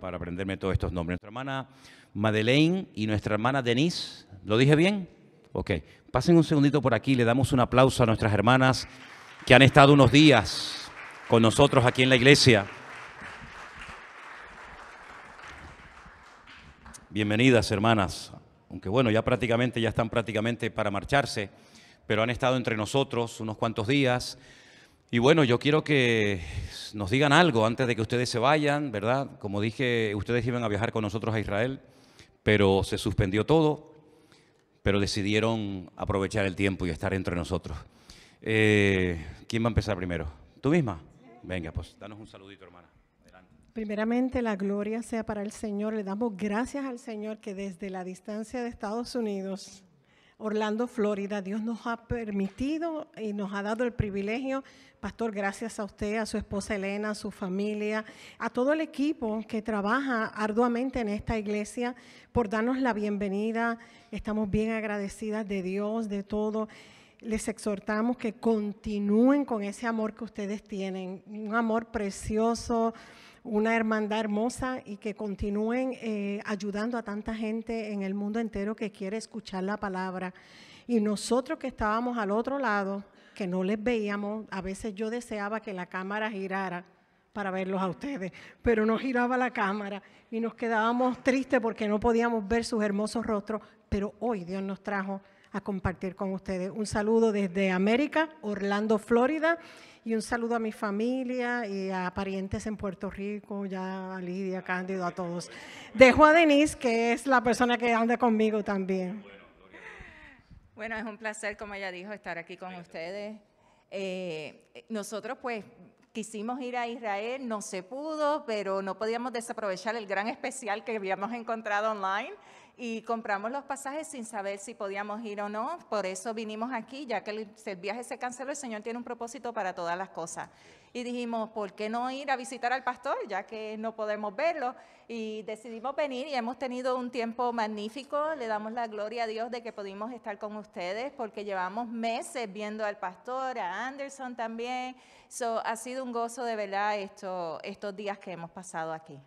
para aprenderme todos estos nombres. Nuestra hermana Madeleine y nuestra hermana Denise, ¿lo dije bien? Ok, pasen un segundito por aquí, le damos un aplauso a nuestras hermanas que han estado unos días con nosotros aquí en la iglesia. Bienvenidas, hermanas, aunque bueno, ya prácticamente, ya están prácticamente para marcharse, pero han estado entre nosotros unos cuantos días. Y bueno, yo quiero que nos digan algo antes de que ustedes se vayan, ¿verdad? Como dije, ustedes iban a viajar con nosotros a Israel, pero se suspendió todo, pero decidieron aprovechar el tiempo y estar entre nosotros. Eh, ¿Quién va a empezar primero? ¿Tú misma? Venga, pues danos un saludito, hermana. Adelante. Primeramente, la gloria sea para el Señor. Le damos gracias al Señor que desde la distancia de Estados Unidos Orlando, Florida. Dios nos ha permitido y nos ha dado el privilegio. Pastor, gracias a usted, a su esposa Elena, a su familia, a todo el equipo que trabaja arduamente en esta iglesia por darnos la bienvenida. Estamos bien agradecidas de Dios, de todo les exhortamos que continúen con ese amor que ustedes tienen, un amor precioso, una hermandad hermosa y que continúen eh, ayudando a tanta gente en el mundo entero que quiere escuchar la palabra. Y nosotros que estábamos al otro lado, que no les veíamos, a veces yo deseaba que la cámara girara para verlos a ustedes, pero no giraba la cámara y nos quedábamos tristes porque no podíamos ver sus hermosos rostros, pero hoy Dios nos trajo a compartir con ustedes. Un saludo desde América, Orlando, Florida, y un saludo a mi familia y a parientes en Puerto Rico, ya a Lidia, Cándido, a todos. Dejo a Denise, que es la persona que anda conmigo también. Bueno, es un placer, como ella dijo, estar aquí con ustedes. Eh, nosotros pues quisimos ir a Israel, no se pudo, pero no podíamos desaprovechar el gran especial que habíamos encontrado online y compramos los pasajes sin saber si podíamos ir o no. Por eso vinimos aquí, ya que el, viaje se canceló, el Señor tiene un propósito para todas las cosas. Y dijimos, ¿por qué no ir a visitar al pastor, ya que no podemos verlo? Y decidimos venir y hemos tenido un tiempo magnífico. Le damos la gloria a Dios de que pudimos estar con ustedes, porque llevamos meses viendo al pastor, a Anderson también. ha sido un gozo de verdad esto, estos días que hemos pasado aquí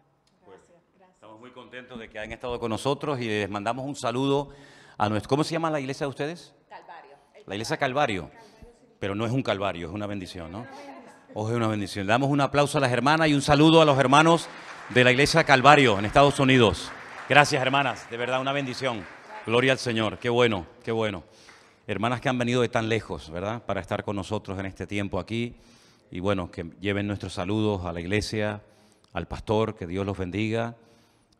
muy contentos de que hayan estado con nosotros y les mandamos un saludo a nuestro... ¿Cómo se llama la iglesia de ustedes? Calvario. La iglesia Calvario. Pero no es un calvario, es una bendición, ¿no? Ojo, oh, es una bendición. damos un aplauso a las hermanas y un saludo a los hermanos de la iglesia Calvario en Estados Unidos. Gracias, hermanas. De verdad, una bendición. Gloria al Señor. Qué bueno, qué bueno. Hermanas que han venido de tan lejos, ¿verdad? Para estar con nosotros en este tiempo aquí. Y bueno, que lleven nuestros saludos a la iglesia, al pastor, que Dios los bendiga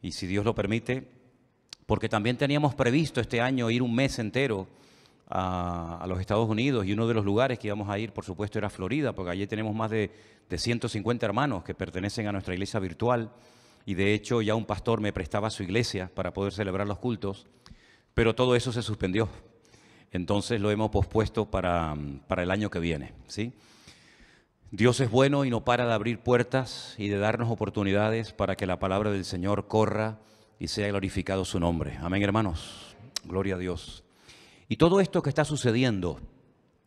y si Dios lo permite, porque también teníamos previsto este año ir un mes entero a, los Estados Unidos y uno de los lugares que íbamos a ir, por supuesto, era Florida, porque allí tenemos más de, de 150 hermanos que pertenecen a nuestra iglesia virtual y de hecho ya un pastor me prestaba su iglesia para poder celebrar los cultos, pero todo eso se suspendió. Entonces lo hemos pospuesto para, para el año que viene, ¿sí? Dios es bueno y no para de abrir puertas y de darnos oportunidades para que la palabra del Señor corra y sea glorificado su nombre. Amén, hermanos. Gloria a Dios. Y todo esto que está sucediendo,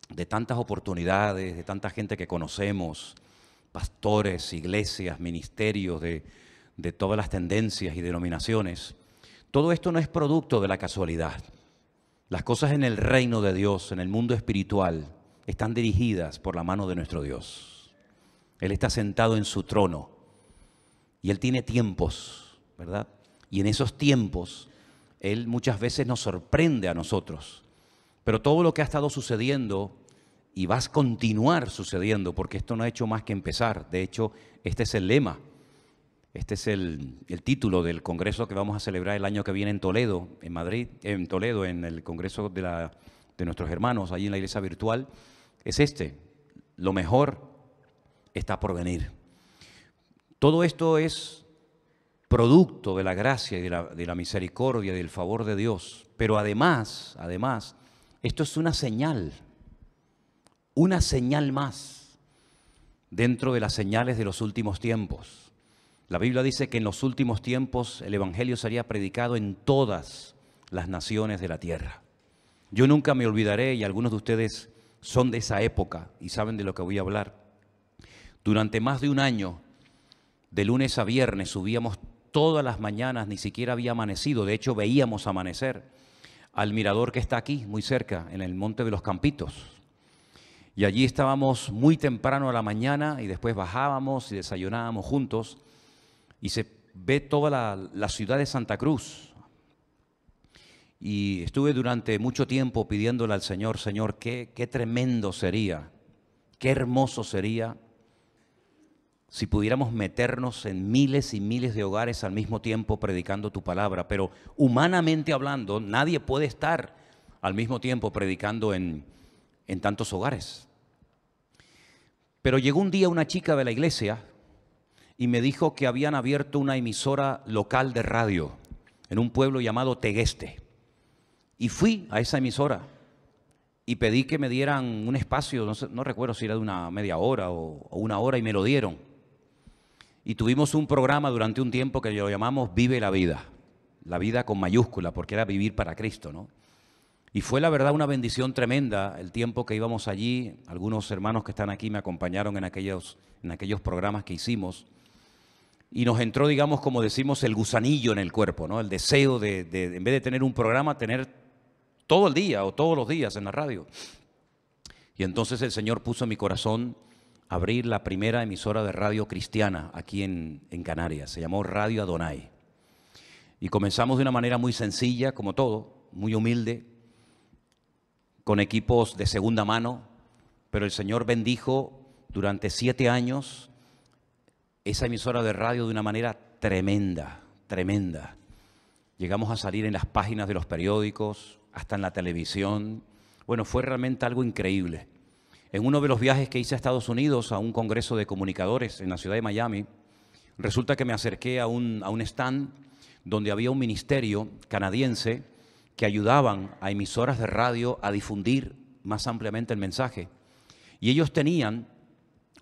de tantas oportunidades, de tanta gente que conocemos, pastores, iglesias, ministerios, de, de todas las tendencias y denominaciones, todo esto no es producto de la casualidad. Las cosas en el reino de Dios, en el mundo espiritual, están dirigidas por la mano de nuestro Dios. Él está sentado en su trono y Él tiene tiempos, ¿verdad? Y en esos tiempos Él muchas veces nos sorprende a nosotros. Pero todo lo que ha estado sucediendo y va a continuar sucediendo, porque esto no ha hecho más que empezar. De hecho, este es el lema, este es el, título del congreso que vamos a celebrar el año que viene en Toledo, en Madrid, en Toledo, en el congreso de, de nuestros hermanos, ahí en la iglesia virtual. Es este, lo mejor está por venir. Todo esto es producto de la gracia y de la, de la misericordia y del favor de Dios, pero además, además, esto es una señal, una señal más dentro de las señales de los últimos tiempos. La Biblia dice que en los últimos tiempos el Evangelio sería predicado en todas las naciones de la tierra. Yo nunca me olvidaré, y algunos de ustedes son de esa época y saben de lo que voy a hablar, durante más de un año, de lunes a viernes, subíamos todas las mañanas, ni siquiera había amanecido, de hecho veíamos amanecer al mirador que está aquí, muy cerca, en el Monte de los Campitos. Y allí estábamos muy temprano a la mañana y después bajábamos y desayunábamos juntos y se ve toda la, ciudad de Santa Cruz. Y estuve durante mucho tiempo pidiéndole al Señor, Señor, qué, qué tremendo sería, qué hermoso sería si pudiéramos meternos en miles y miles de hogares al mismo tiempo predicando tu palabra, pero humanamente hablando, nadie puede estar al mismo tiempo predicando en, tantos hogares. Pero llegó un día una chica de la iglesia y me dijo que habían abierto una emisora local de radio en un pueblo llamado Tegueste. Y fui a esa emisora y pedí que me dieran un espacio, no, recuerdo si era de una media hora o una hora, y me lo dieron. Y tuvimos un programa durante un tiempo que lo llamamos Vive la vida, la vida con mayúscula, porque era vivir para Cristo, ¿no? Y fue la verdad una bendición tremenda el tiempo que íbamos allí. Algunos hermanos que están aquí me acompañaron en aquellos, en aquellos programas que hicimos. Y nos entró, digamos, como decimos, el gusanillo en el cuerpo, ¿no? El deseo de, de en vez de tener un programa, tener todo el día o todos los días en la radio. Y entonces el Señor puso en mi corazón abrir la primera emisora de radio cristiana aquí en, en Canarias. Se llamó Radio Adonai. Y comenzamos de una manera muy sencilla, como todo, muy humilde, con equipos de segunda mano, pero el Señor bendijo durante siete años esa emisora de radio de una manera tremenda, tremenda. Llegamos a salir en las páginas de los periódicos, hasta en la televisión. Bueno, fue realmente algo increíble. En uno de los viajes que hice a Estados Unidos a un congreso de comunicadores en la ciudad de Miami, resulta que me acerqué a un, a un stand donde había un ministerio canadiense que ayudaban a emisoras de radio a difundir más ampliamente el mensaje. Y ellos tenían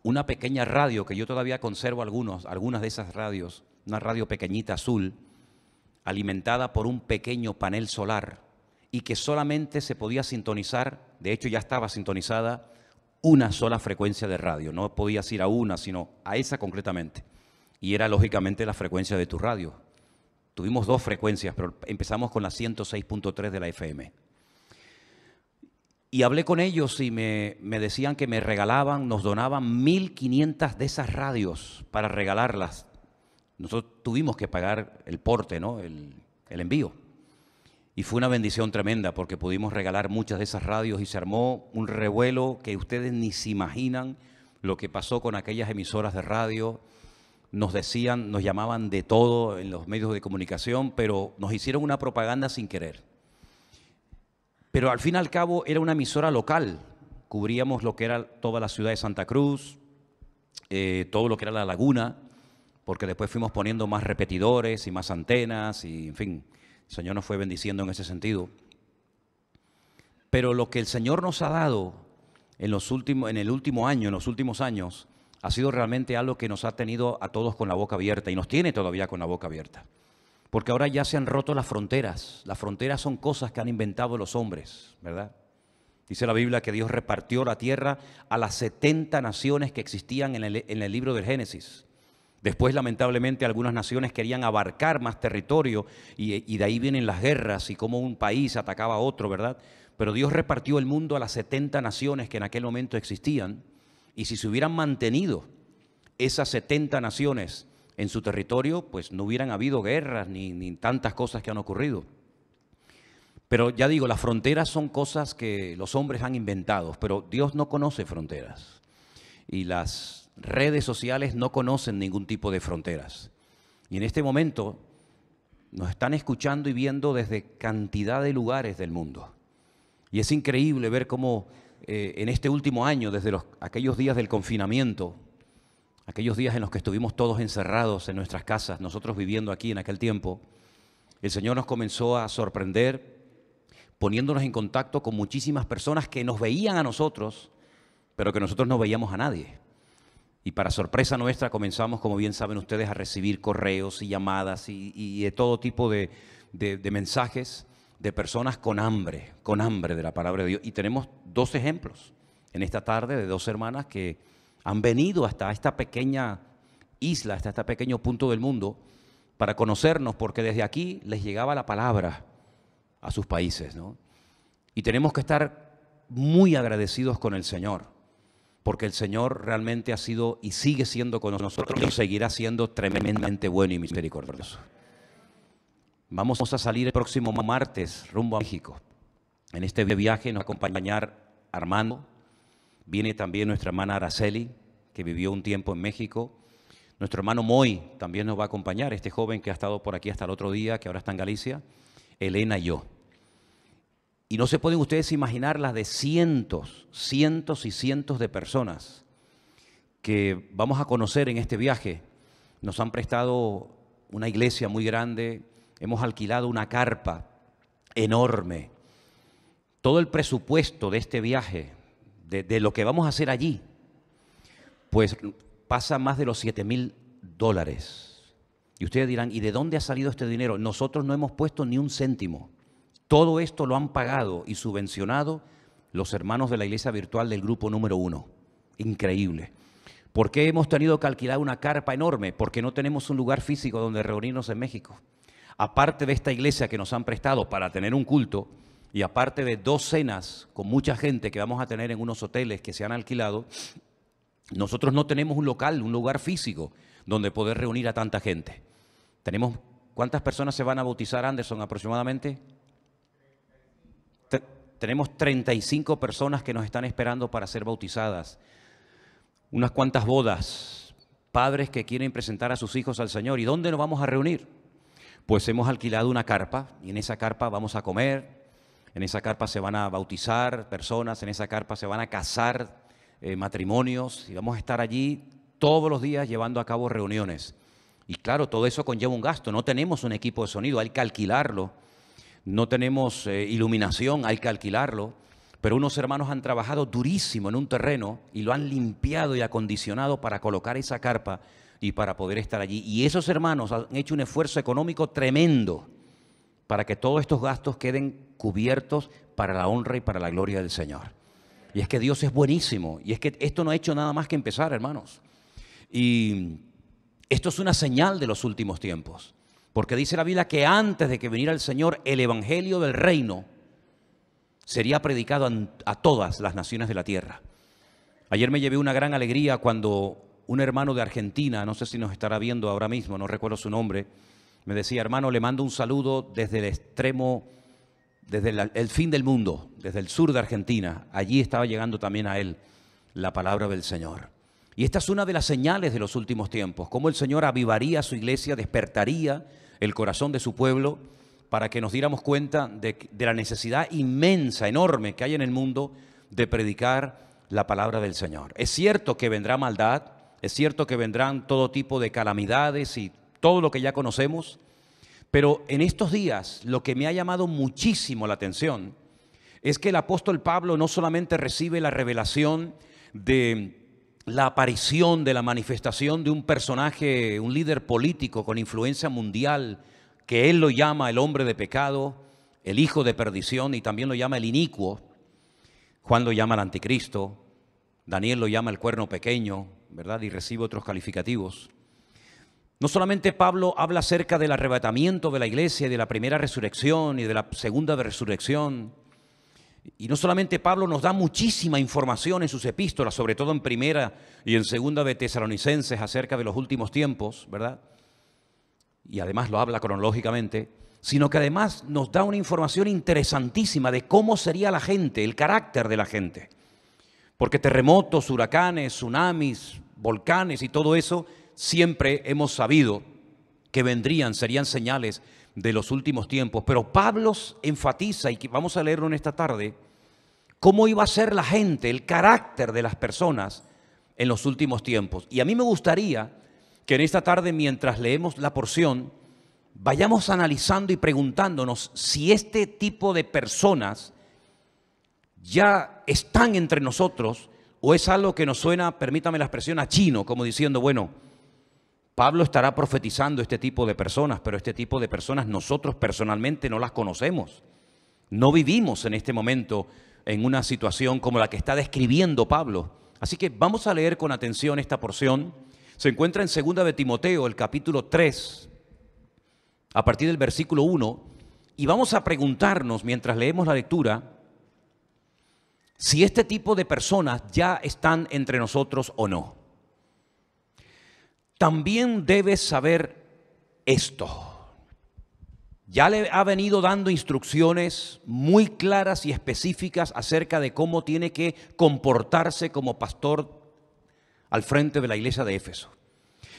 una pequeña radio, que yo todavía conservo algunos, algunas de esas radios, una radio pequeñita azul, alimentada por un pequeño panel solar y que solamente se podía sintonizar, de hecho ya estaba sintonizada, una sola frecuencia de radio. No podías ir a una, sino a esa concretamente. Y era lógicamente la frecuencia de tu radio. Tuvimos dos frecuencias, pero empezamos con la 106.3 de la FM. Y hablé con ellos y me, decían que me regalaban, nos donaban 1.500 de esas radios para regalarlas. Nosotros tuvimos que pagar el porte, ¿no? el envío. Y fue una bendición tremenda porque pudimos regalar muchas de esas radios y se armó un revuelo que ustedes ni se imaginan lo que pasó con aquellas emisoras de radio. Nos decían, nos llamaban de todo en los medios de comunicación, pero nos hicieron una propaganda sin querer. Pero al fin y al cabo era una emisora local. Cubríamos lo que era toda la ciudad de Santa Cruz, eh, todo lo que era la laguna, porque después fuimos poniendo más repetidores y más antenas y, en fin, el Señor nos fue bendiciendo en ese sentido. Pero lo que el Señor nos ha dado en, los últimos, en el último año, en los últimos años, ha sido realmente algo que nos ha tenido a todos con la boca abierta y nos tiene todavía con la boca abierta. Porque ahora ya se han roto las fronteras. Las fronteras son cosas que han inventado los hombres, ¿verdad? Dice la Biblia que Dios repartió la tierra a las 70 naciones que existían en el, en el libro del Génesis. Después, lamentablemente, algunas naciones querían abarcar más territorio y, de ahí vienen las guerras y cómo un país atacaba a otro, ¿verdad? Pero Dios repartió el mundo a las 70 naciones que en aquel momento existían y si se hubieran mantenido esas 70 naciones en su territorio, pues no hubieran habido guerras ni, ni tantas cosas que han ocurrido. Pero ya digo, las fronteras son cosas que los hombres han inventado, pero Dios no conoce fronteras. Y las redes sociales no conocen ningún tipo de fronteras. Y en este momento nos están escuchando y viendo desde cantidad de lugares del mundo. Y es increíble ver cómo eh, en este último año, desde aquellos días del confinamiento, aquellos días en los que estuvimos todos encerrados en nuestras casas, nosotros viviendo aquí en aquel tiempo, el Señor nos comenzó a sorprender poniéndonos en contacto con muchísimas personas que nos veían a nosotros, pero que nosotros no veíamos a nadie. Y para sorpresa nuestra comenzamos, como bien saben ustedes, a recibir correos y llamadas y, de todo tipo de, de, mensajes de personas con hambre, con hambre de la palabra de Dios. Y tenemos dos ejemplos en esta tarde de dos hermanas que han venido hasta esta pequeña isla, hasta este pequeño punto del mundo, para conocernos, porque desde aquí les llegaba la palabra a sus países. ¿no? Y tenemos que estar muy agradecidos con el Señor porque el Señor realmente ha sido y sigue siendo con nosotros y seguirá siendo tremendamente bueno y misericordioso. Vamos a salir el próximo martes rumbo a México. En este viaje nos va acompañar Armando, viene también nuestra hermana Araceli, que vivió un tiempo en México. Nuestro hermano Moy también nos va a acompañar, este joven que ha estado por aquí hasta el otro día, que ahora está en Galicia, Elena y yo. Y no se pueden ustedes imaginar las de cientos, cientos y cientos de personas que vamos a conocer en este viaje. Nos han prestado una iglesia muy grande, hemos alquilado una carpa enorme. Todo el presupuesto de este viaje, de, lo que vamos a hacer allí, pues pasa más de los 7 mil dólares. Y ustedes dirán, ¿y de dónde ha salido este dinero? Nosotros no hemos puesto ni un céntimo. Todo esto lo han pagado y subvencionado los hermanos de la iglesia virtual del grupo número uno. Increíble. ¿Por qué hemos tenido que alquilar una carpa enorme? Porque no tenemos un lugar físico donde reunirnos en México. Aparte de esta iglesia que nos han prestado para tener un culto y aparte de dos cenas con mucha gente que vamos a tener en unos hoteles que se han alquilado, nosotros no tenemos un local, un lugar físico donde poder reunir a tanta gente. Tenemos ¿Cuántas personas se van a bautizar, Anderson, aproximadamente? Tenemos 35 personas que nos están esperando para ser bautizadas. Unas cuantas bodas. Padres que quieren presentar a sus hijos al Señor. ¿Y dónde nos vamos a reunir? Pues hemos alquilado una carpa y en esa carpa vamos a comer, en esa carpa se van a bautizar personas, en esa carpa se van a casar eh, matrimonios y vamos a estar allí todos los días llevando a cabo reuniones. Y claro, todo eso conlleva un gasto. No tenemos un equipo de sonido, hay que alquilarlo no tenemos eh, iluminación, hay que alquilarlo, pero unos hermanos han trabajado durísimo en un terreno y lo han limpiado y acondicionado para colocar esa carpa y para poder estar allí. Y esos hermanos han hecho un esfuerzo económico tremendo para que todos estos gastos queden cubiertos para la honra y para la gloria del Señor. Y es que Dios es buenísimo. Y es que esto no ha hecho nada más que empezar, hermanos. Y esto es una señal de los últimos tiempos. Porque dice la Biblia que antes de que viniera el Señor, el Evangelio del Reino sería predicado a todas las naciones de la tierra. Ayer me llevé una gran alegría cuando un hermano de Argentina, no sé si nos estará viendo ahora mismo, no recuerdo su nombre, me decía, hermano, le mando un saludo desde el extremo, desde el, fin del mundo, desde el sur de Argentina. Allí estaba llegando también a él la palabra del Señor. Y esta es una de las señales de los últimos tiempos, cómo el Señor avivaría a su iglesia, despertaría el corazón de su pueblo para que nos diéramos cuenta de, la necesidad inmensa, enorme que hay en el mundo de predicar la palabra del Señor. Es cierto que vendrá maldad, es cierto que vendrán todo tipo de calamidades y todo lo que ya conocemos, pero en estos días lo que me ha llamado muchísimo la atención es que el apóstol Pablo no solamente recibe la revelación de la aparición de la manifestación de un personaje, un líder político con influencia mundial, que él lo llama el hombre de pecado, el hijo de perdición y también lo llama el inicuo. Juan lo llama el anticristo, Daniel lo llama el cuerno pequeño, ¿verdad? Y recibe otros calificativos. No solamente Pablo habla acerca del arrebatamiento de la iglesia y de la primera resurrección y de la segunda resurrección, y no solamente Pablo nos da muchísima información en sus epístolas, sobre todo en primera y en segunda de Tesalonicenses acerca de los últimos tiempos, ¿verdad? Y además lo habla cronológicamente, sino que además nos da una información interesantísima de cómo sería la gente, el carácter de la gente. Porque terremotos, huracanes, tsunamis, volcanes y todo eso, siempre hemos sabido que vendrían, serían señales de los últimos tiempos. Pero Pablo enfatiza, y vamos a leerlo en esta tarde, cómo iba a ser la gente, el carácter de las personas en los últimos tiempos. Y a mí me gustaría que en esta tarde, mientras leemos la porción, vayamos analizando y preguntándonos si este tipo de personas ya están entre nosotros o es algo que nos suena, permítame la expresión, a chino, como diciendo, bueno, Pablo estará profetizando este tipo de personas, pero este tipo de personas nosotros personalmente no las conocemos. No vivimos en este momento en una situación como la que está describiendo Pablo. Así que vamos a leer con atención esta porción. Se encuentra en 2 de Timoteo, el capítulo 3, a partir del versículo 1, y vamos a preguntarnos mientras leemos la lectura si este tipo de personas ya están entre nosotros o no también debes saber esto. Ya le ha venido dando instrucciones muy claras y específicas acerca de cómo tiene que comportarse como pastor al frente de la iglesia de Éfeso.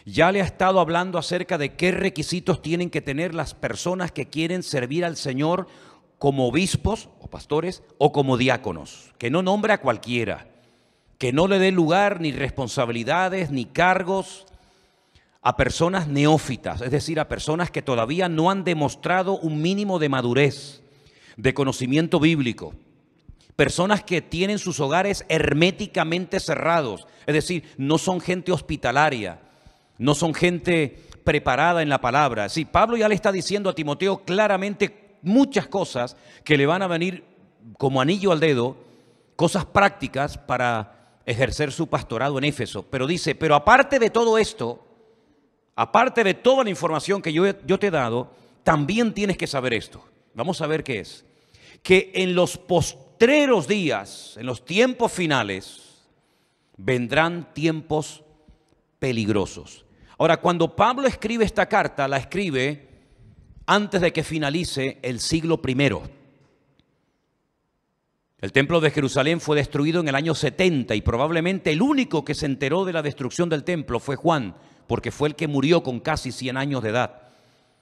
Ya le ha estado hablando acerca de qué requisitos tienen que tener las personas que quieren servir al Señor como obispos o pastores o como diáconos. Que no nombre a cualquiera, que no le dé lugar ni responsabilidades ni cargos a personas neófitas, es decir, a personas que todavía no han demostrado un mínimo de madurez, de conocimiento bíblico, personas que tienen sus hogares herméticamente cerrados, es decir, no son gente hospitalaria, no son gente preparada en la palabra. Si Pablo ya le está diciendo a Timoteo claramente muchas cosas que le van a venir como anillo al dedo, cosas prácticas para ejercer su pastorado en Éfeso. Pero dice, pero aparte de todo esto, aparte de toda la información que yo, te he dado, también tienes que saber esto. Vamos a ver qué es. Que en los postreros días, en los tiempos finales, vendrán tiempos peligrosos. Ahora, cuando Pablo escribe esta carta, la escribe antes de que finalice el siglo I. El templo de Jerusalén fue destruido en el año 70 y probablemente el único que se enteró de la destrucción del templo fue Juan, porque fue el que murió con casi 100 años de edad.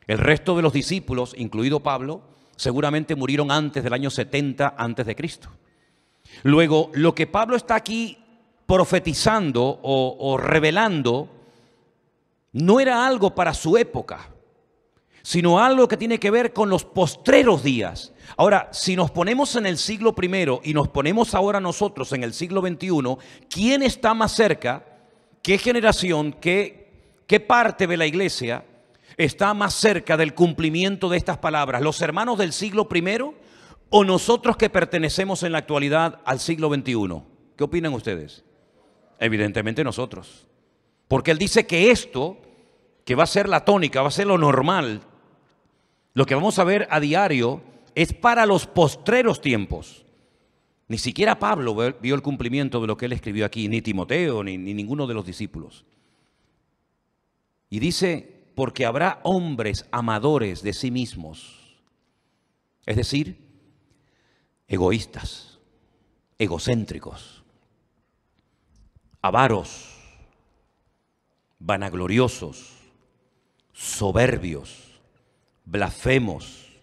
El resto de los discípulos, incluido Pablo, seguramente murieron antes del año 70 antes de Cristo. Luego, lo que Pablo está aquí profetizando o, revelando no era algo para su época, sino algo que tiene que ver con los postreros días. Ahora, si nos ponemos en el siglo primero y nos ponemos ahora nosotros en el siglo XXI, ¿quién está más cerca? ¿Qué generación? ¿Qué, ¿Qué parte de la iglesia está más cerca del cumplimiento de estas palabras? ¿Los hermanos del siglo I o nosotros que pertenecemos en la actualidad al siglo XXI? ¿Qué opinan ustedes? Evidentemente nosotros. Porque él dice que esto, que va a ser la tónica, va a ser lo normal, lo que vamos a ver a diario, es para los postreros tiempos. Ni siquiera Pablo vio el cumplimiento de lo que él escribió aquí, ni Timoteo, ni ninguno de los discípulos. Y dice, porque habrá hombres amadores de sí mismos, es decir, egoístas, egocéntricos, avaros, vanagloriosos, soberbios, blasfemos,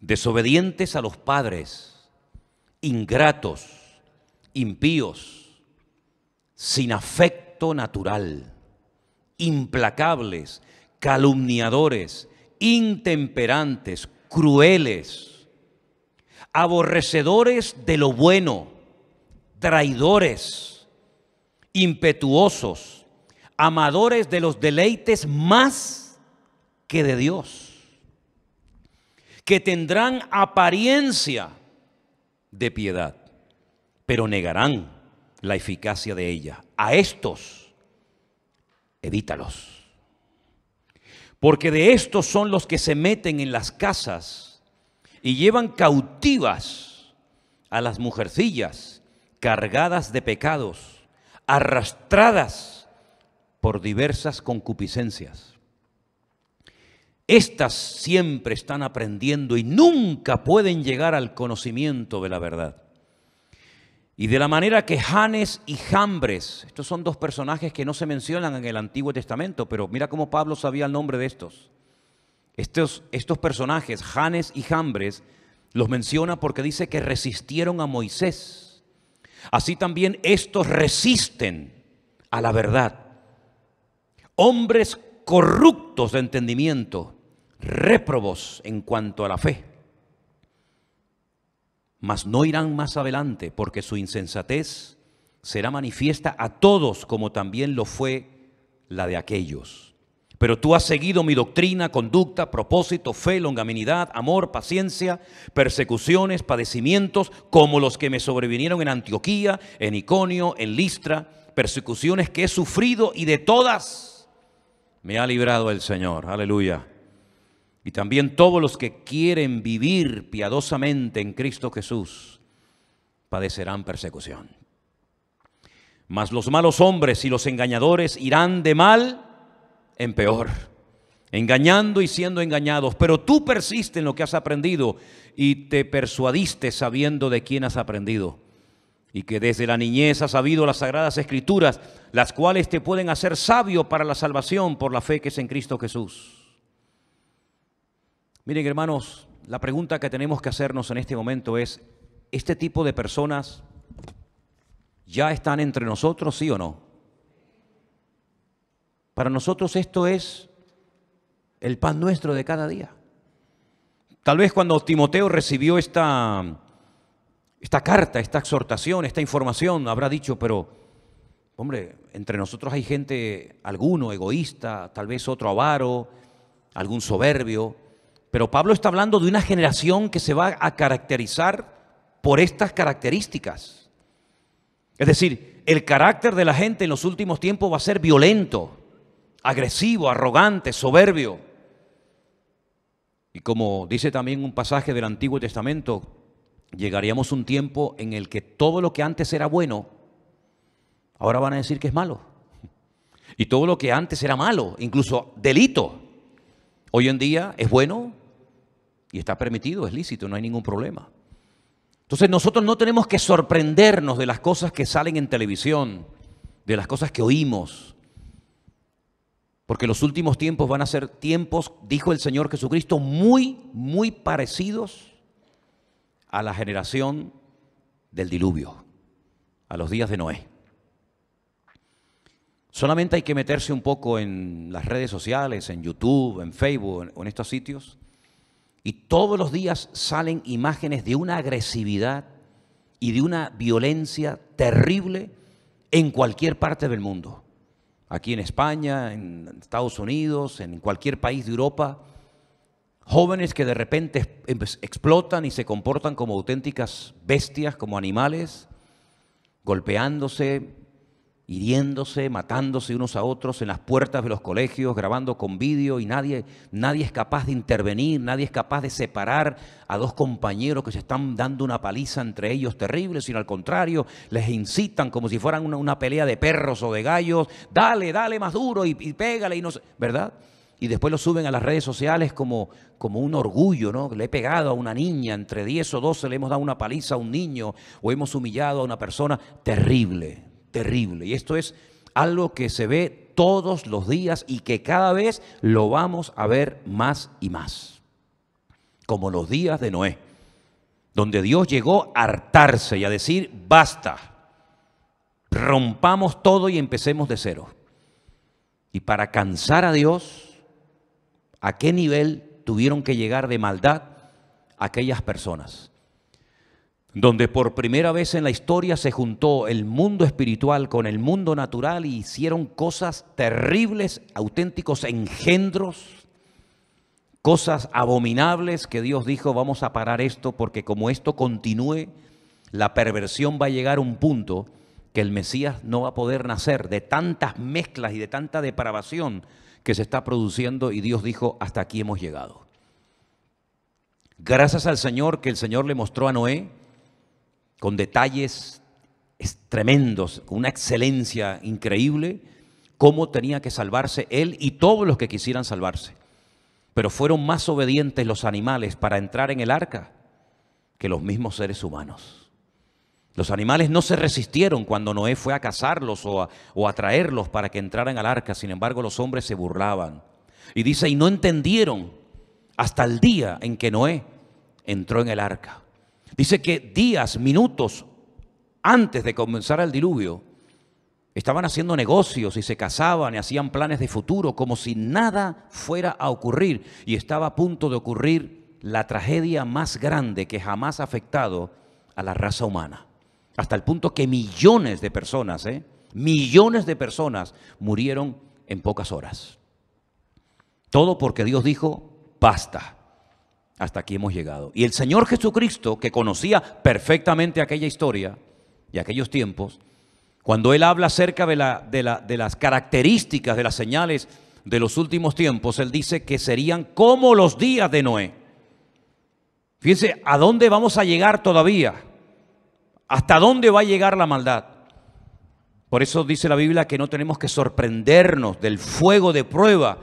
desobedientes a los padres, ingratos, impíos, sin afecto natural implacables, calumniadores, intemperantes, crueles, aborrecedores de lo bueno, traidores, impetuosos, amadores de los deleites más que de Dios, que tendrán apariencia de piedad, pero negarán la eficacia de ella. A estos evítalos. Porque de estos son los que se meten en las casas y llevan cautivas a las mujercillas cargadas de pecados, arrastradas por diversas concupiscencias. Estas siempre están aprendiendo y nunca pueden llegar al conocimiento de la verdad. Y de la manera que Janes y Jambres, estos son dos personajes que no se mencionan en el Antiguo Testamento, pero mira cómo Pablo sabía el nombre de estos. Estos, estos personajes, Janes y Jambres, los menciona porque dice que resistieron a Moisés. Así también estos resisten a la verdad. Hombres corruptos de entendimiento, réprobos en cuanto a la fe mas no irán más adelante, porque su insensatez será manifiesta a todos como también lo fue la de aquellos. Pero tú has seguido mi doctrina, conducta, propósito, fe, longaminidad, amor, paciencia, persecuciones, padecimientos, como los que me sobrevinieron en Antioquía, en Iconio, en Listra, persecuciones que he sufrido y de todas me ha librado el Señor. Aleluya y también todos los que quieren vivir piadosamente en Cristo Jesús padecerán persecución. Mas los malos hombres y los engañadores irán de mal en peor, engañando y siendo engañados. Pero tú persiste en lo que has aprendido y te persuadiste sabiendo de quién has aprendido. Y que desde la niñez has sabido las sagradas escrituras, las cuales te pueden hacer sabio para la salvación por la fe que es en Cristo Jesús Miren hermanos, la pregunta que tenemos que hacernos en este momento es, ¿este tipo de personas ya están entre nosotros, sí o no? Para nosotros esto es el pan nuestro de cada día. Tal vez cuando Timoteo recibió esta, esta carta, esta exhortación, esta información, habrá dicho, pero hombre, entre nosotros hay gente, alguno egoísta, tal vez otro avaro, algún soberbio, pero Pablo está hablando de una generación que se va a caracterizar por estas características. Es decir, el carácter de la gente en los últimos tiempos va a ser violento, agresivo, arrogante, soberbio. Y como dice también un pasaje del Antiguo Testamento, llegaríamos a un tiempo en el que todo lo que antes era bueno, ahora van a decir que es malo. Y todo lo que antes era malo, incluso delito, hoy en día es bueno y está permitido, es lícito, no hay ningún problema. Entonces nosotros no tenemos que sorprendernos de las cosas que salen en televisión, de las cosas que oímos. Porque los últimos tiempos van a ser tiempos, dijo el Señor Jesucristo, muy, muy parecidos a la generación del diluvio, a los días de Noé. Solamente hay que meterse un poco en las redes sociales, en YouTube, en Facebook, en, estos sitios, y todos los días salen imágenes de una agresividad y de una violencia terrible en cualquier parte del mundo. Aquí en España, en Estados Unidos, en cualquier país de Europa, jóvenes que de repente em, pues, explotan y se comportan como auténticas bestias, como animales, golpeándose, hiriéndose, matándose unos a otros en las puertas de los colegios, grabando con vídeo y nadie, nadie es capaz de intervenir, nadie es capaz de separar a dos compañeros que se están dando una paliza entre ellos terrible, sino al contrario, les incitan como si fueran una, pelea de perros o de gallos, dale, dale más duro y, pégale y no ¿verdad? y después lo suben a las redes sociales como, como un orgullo, ¿no? Le he pegado a una niña, entre 10 o 12 le hemos dado una paliza a un niño o hemos humillado a una persona terrible terrible. Y esto es algo que se ve todos los días y que cada vez lo vamos a ver más y más. Como los días de Noé, donde Dios llegó a hartarse y a decir, basta, rompamos todo y empecemos de cero. Y para cansar a Dios, ¿a qué nivel tuvieron que llegar de maldad aquellas personas? donde por primera vez en la historia se juntó el mundo espiritual con el mundo natural y hicieron cosas terribles, auténticos engendros, cosas abominables que Dios dijo, vamos a parar esto porque como esto continúe, la perversión va a llegar a un punto que el Mesías no va a poder nacer de tantas mezclas y de tanta depravación que se está produciendo y Dios dijo, hasta aquí hemos llegado. Gracias al Señor que el Señor le mostró a Noé con detalles tremendos, con una excelencia increíble, cómo tenía que salvarse él y todos los que quisieran salvarse. Pero fueron más obedientes los animales para entrar en el arca que los mismos seres humanos. Los animales no se resistieron cuando Noé fue a cazarlos o a, traerlos para que entraran al arca, sin embargo los hombres se burlaban. Y dice, y no entendieron hasta el día en que Noé entró en el arca. Dice que días, minutos antes de comenzar el diluvio, estaban haciendo negocios y se casaban y hacían planes de futuro como si nada fuera a ocurrir. Y estaba a punto de ocurrir la tragedia más grande que jamás ha afectado a la raza humana. Hasta el punto que millones de personas, ¿eh? millones de personas murieron en pocas horas. Todo porque Dios dijo, basta hasta aquí hemos llegado. Y el Señor Jesucristo, que conocía perfectamente aquella historia y aquellos tiempos, cuando Él habla acerca de, las características, de las señales de los últimos tiempos, Él dice que serían como los días de Noé. Fíjense, ¿a dónde vamos a llegar todavía? ¿Hasta dónde va a llegar la maldad? Por eso dice la Biblia que no tenemos que sorprendernos del fuego de prueba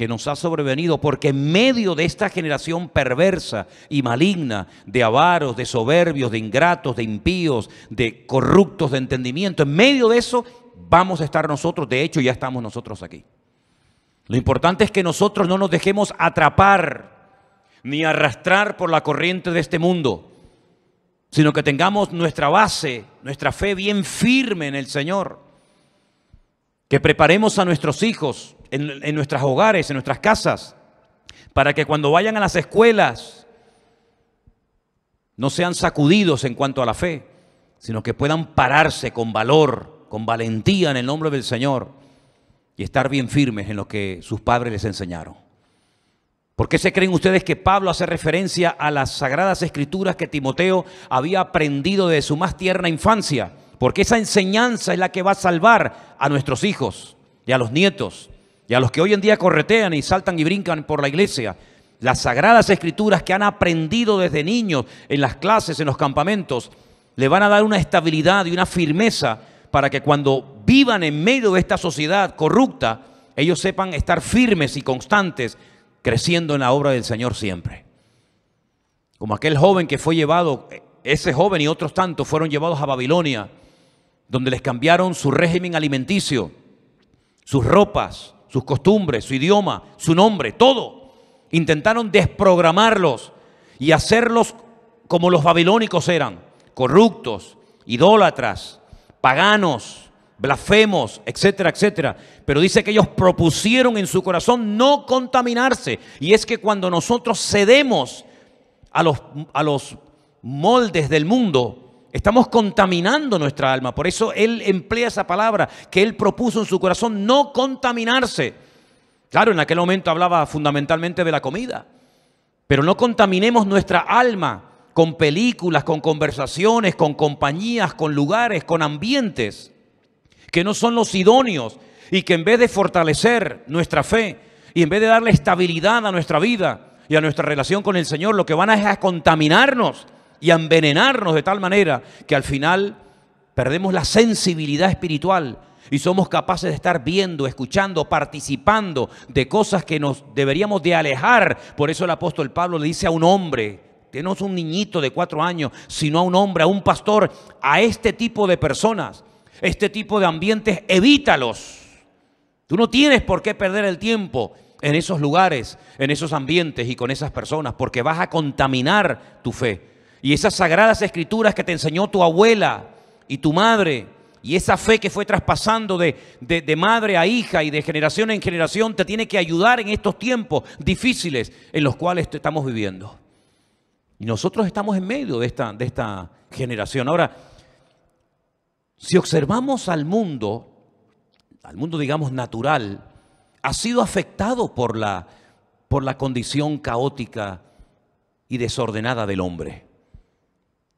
que nos ha sobrevenido, porque en medio de esta generación perversa y maligna, de avaros, de soberbios, de ingratos, de impíos, de corruptos de entendimiento, en medio de eso vamos a estar nosotros, de hecho ya estamos nosotros aquí. Lo importante es que nosotros no nos dejemos atrapar ni arrastrar por la corriente de este mundo, sino que tengamos nuestra base, nuestra fe bien firme en el Señor, que preparemos a nuestros hijos en, nuestros hogares, en nuestras casas, para que cuando vayan a las escuelas no sean sacudidos en cuanto a la fe, sino que puedan pararse con valor, con valentía en el nombre del Señor y estar bien firmes en lo que sus padres les enseñaron. ¿Por qué se creen ustedes que Pablo hace referencia a las sagradas escrituras que Timoteo había aprendido desde su más tierna infancia? Porque esa enseñanza es la que va a salvar a nuestros hijos y a los nietos y a los que hoy en día corretean y saltan y brincan por la iglesia, las sagradas escrituras que han aprendido desde niños en las clases, en los campamentos, le van a dar una estabilidad y una firmeza para que cuando vivan en medio de esta sociedad corrupta, ellos sepan estar firmes y constantes, creciendo en la obra del Señor siempre. Como aquel joven que fue llevado, ese joven y otros tantos fueron llevados a Babilonia, donde les cambiaron su régimen alimenticio, sus ropas, sus costumbres, su idioma, su nombre, todo. Intentaron desprogramarlos y hacerlos como los babilónicos eran, corruptos, idólatras, paganos, blasfemos, etcétera, etcétera. Pero dice que ellos propusieron en su corazón no contaminarse. Y es que cuando nosotros cedemos a los, a los moldes del mundo, Estamos contaminando nuestra alma. Por eso Él emplea esa palabra que Él propuso en su corazón, no contaminarse. Claro, en aquel momento hablaba fundamentalmente de la comida. Pero no contaminemos nuestra alma con películas, con conversaciones, con compañías, con lugares, con ambientes que no son los idóneos y que en vez de fortalecer nuestra fe y en vez de darle estabilidad a nuestra vida y a nuestra relación con el Señor, lo que van a hacer es contaminarnos y envenenarnos de tal manera que al final perdemos la sensibilidad espiritual y somos capaces de estar viendo, escuchando, participando de cosas que nos deberíamos de alejar. Por eso el apóstol Pablo le dice a un hombre, que no es un niñito de cuatro años, sino a un hombre, a un pastor, a este tipo de personas, este tipo de ambientes, evítalos. Tú no tienes por qué perder el tiempo en esos lugares, en esos ambientes y con esas personas, porque vas a contaminar tu fe y esas sagradas escrituras que te enseñó tu abuela y tu madre, y esa fe que fue traspasando de, madre a hija y de generación en generación te tiene que ayudar en estos tiempos difíciles en los cuales estamos viviendo. Y nosotros estamos en medio de esta, de esta generación. Ahora, si observamos al mundo, al mundo digamos natural, ha sido afectado por la, por la condición caótica y desordenada del hombre.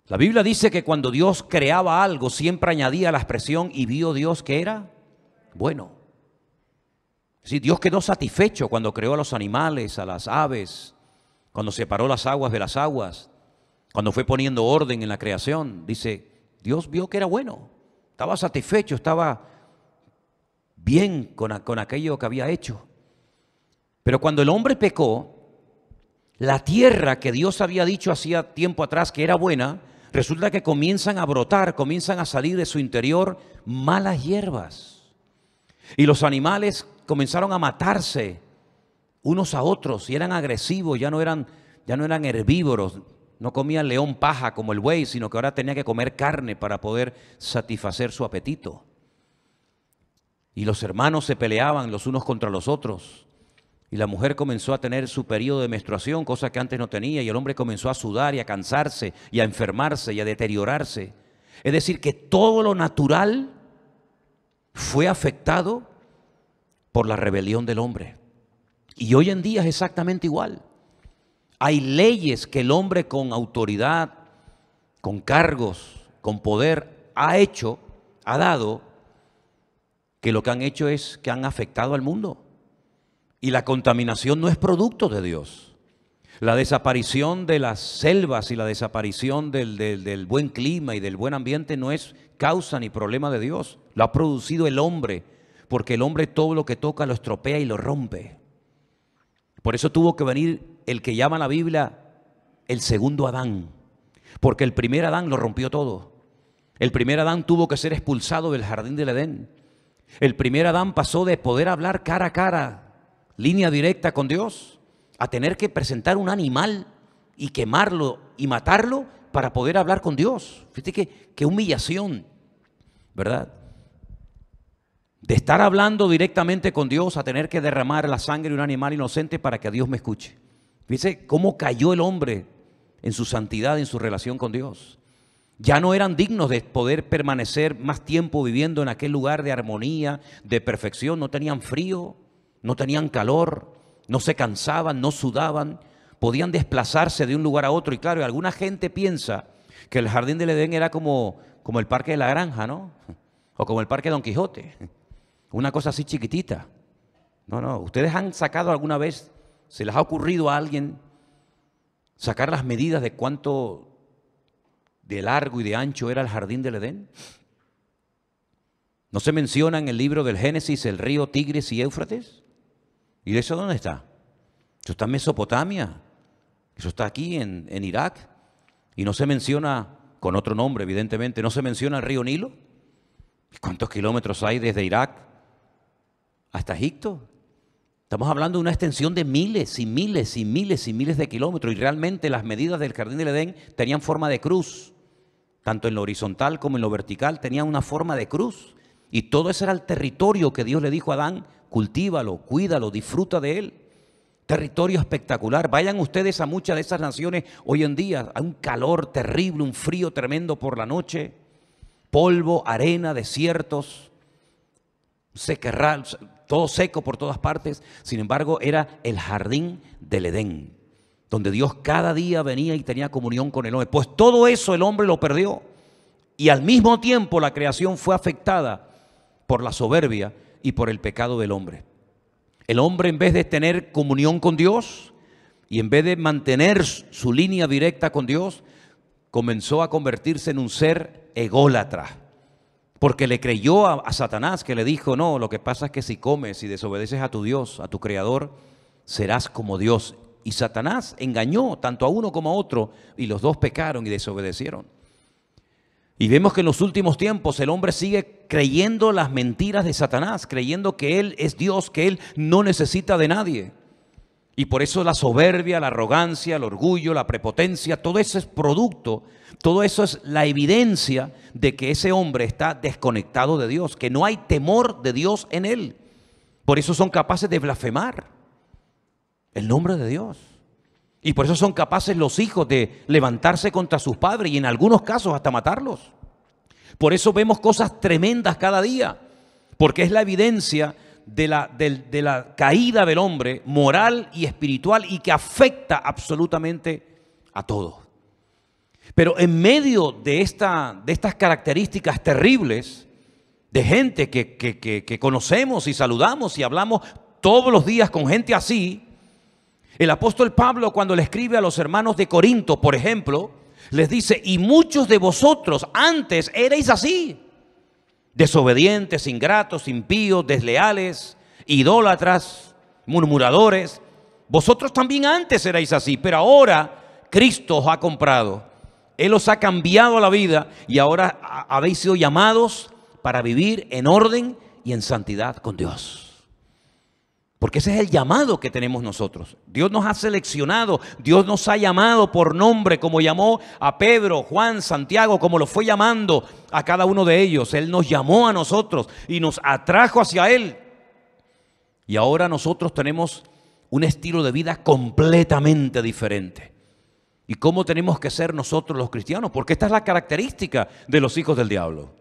La Biblia dice que cuando Dios creaba algo, siempre añadía la expresión y vio Dios que era bueno. Si Dios quedó satisfecho cuando creó a los animales, a las aves, cuando separó las aguas de las aguas, cuando fue poniendo orden en la creación. Dice, Dios vio que era bueno, estaba satisfecho, estaba bien con, con aquello que había hecho. Pero cuando el hombre pecó, la tierra que Dios había dicho hacía tiempo atrás que era buena, resulta que comienzan a brotar, comienzan a salir de su interior malas hierbas. Y los animales comenzaron a matarse unos a otros y eran agresivos, ya no eran, ya no eran herbívoros, no comían león paja como el buey, sino que ahora tenía que comer carne para poder satisfacer su apetito. Y los hermanos se peleaban los unos contra los otros y la mujer comenzó a tener su periodo de menstruación, cosa que antes no tenía, y el hombre comenzó a sudar y a cansarse y a enfermarse y a deteriorarse. Es decir, que todo lo natural fue afectado por la rebelión del hombre. Y hoy en día es exactamente igual. Hay leyes que el hombre con autoridad, con cargos, con poder, ha hecho, ha dado, que lo que han hecho es que han afectado al mundo. Y la contaminación no es producto de Dios. La desaparición de las selvas y la desaparición del, buen clima y del buen ambiente no es causa ni problema de Dios. Lo ha producido el hombre, porque el hombre todo lo que toca lo estropea y lo rompe. Por eso tuvo que venir el que llama la Biblia el segundo Adán, porque el primer Adán lo rompió todo. El primer Adán tuvo que ser expulsado del jardín del Edén. El primer Adán pasó de poder hablar cara a cara línea directa con Dios, a tener que presentar un animal y quemarlo y matarlo para poder hablar con Dios. Fíjate que, qué humillación, ¿verdad? De estar hablando directamente con Dios a tener que derramar la sangre de un animal inocente para que Dios me escuche. Fíjese cómo cayó el hombre en su santidad, en su relación con Dios. Ya no eran dignos de poder permanecer más tiempo viviendo en aquel lugar de armonía, de perfección, no tenían frío, no tenían calor, no se cansaban, no sudaban, podían desplazarse de un lugar a otro. Y claro, alguna gente piensa que el jardín del Edén era como, como el parque de la granja, ¿no? O como el parque de Don Quijote, una cosa así chiquitita. No, no, ustedes han sacado alguna vez, se les ha ocurrido a alguien sacar las medidas de cuánto de largo y de ancho era el jardín del Edén. ¿No se menciona en el libro del Génesis el río Tigris y Éufrates? ¿Y eso dónde está? Eso está en Mesopotamia, eso está aquí en, en Irak, y no se menciona, con otro nombre evidentemente, no se menciona el río Nilo. ¿Y ¿Cuántos kilómetros hay desde Irak hasta Egipto? Estamos hablando de una extensión de miles y miles y miles y miles de kilómetros y realmente las medidas del jardín del Edén tenían forma de cruz, tanto en lo horizontal como en lo vertical, tenían una forma de cruz. Y todo ese era el territorio que Dios le dijo a Adán, cultívalo, cuídalo, disfruta de él. Territorio espectacular. Vayan ustedes a muchas de esas naciones hoy en día. Hay un calor terrible, un frío tremendo por la noche. Polvo, arena, desiertos, sequerral, todo seco por todas partes. Sin embargo, era el jardín del Edén, donde Dios cada día venía y tenía comunión con el hombre. Pues todo eso el hombre lo perdió. Y al mismo tiempo la creación fue afectada por la soberbia y por el pecado del hombre. El hombre en vez de tener comunión con Dios y en vez de mantener su línea directa con Dios, comenzó a convertirse en un ser ególatra. Porque le creyó a, Satanás que le dijo, no, lo que pasa es que si comes y desobedeces a tu Dios, a tu Creador, serás como Dios. Y Satanás engañó tanto a uno como a otro y los dos pecaron y desobedecieron. Y vemos que en los últimos tiempos el hombre sigue creyendo las mentiras de Satanás, creyendo que Él es Dios, que Él no necesita de nadie. Y por eso la soberbia, la arrogancia, el orgullo, la prepotencia, todo eso es producto, todo eso es la evidencia de que ese hombre está desconectado de Dios, que no hay temor de Dios en Él. Por eso son capaces de blasfemar el nombre de Dios. Y por eso son capaces los hijos de levantarse contra sus padres y en algunos casos hasta matarlos. Por eso vemos cosas tremendas cada día, porque es la evidencia de la, la caída del hombre moral y espiritual y que afecta absolutamente a todos. Pero en medio de, esta, de estas características terribles, de gente que conocemos y saludamos y hablamos todos los días con gente así, el apóstol Pablo cuando le escribe a los hermanos de Corinto, por ejemplo, les dice, y muchos de vosotros antes erais así, desobedientes, ingratos, impíos, desleales, idólatras, murmuradores. Vosotros también antes erais así, pero ahora Cristo os ha comprado. Él os ha cambiado la vida y ahora habéis sido llamados para vivir en orden y en santidad con Dios. Porque ese es el llamado que tenemos nosotros. Dios nos ha seleccionado, Dios nos ha llamado por nombre, como llamó a Pedro, Juan, Santiago, como lo fue llamando a cada uno de ellos. Él nos llamó a nosotros y nos atrajo hacia Él. Y ahora nosotros tenemos un estilo de vida completamente diferente. ¿Y cómo tenemos que ser nosotros los cristianos? Porque esta es la característica de los hijos del diablo.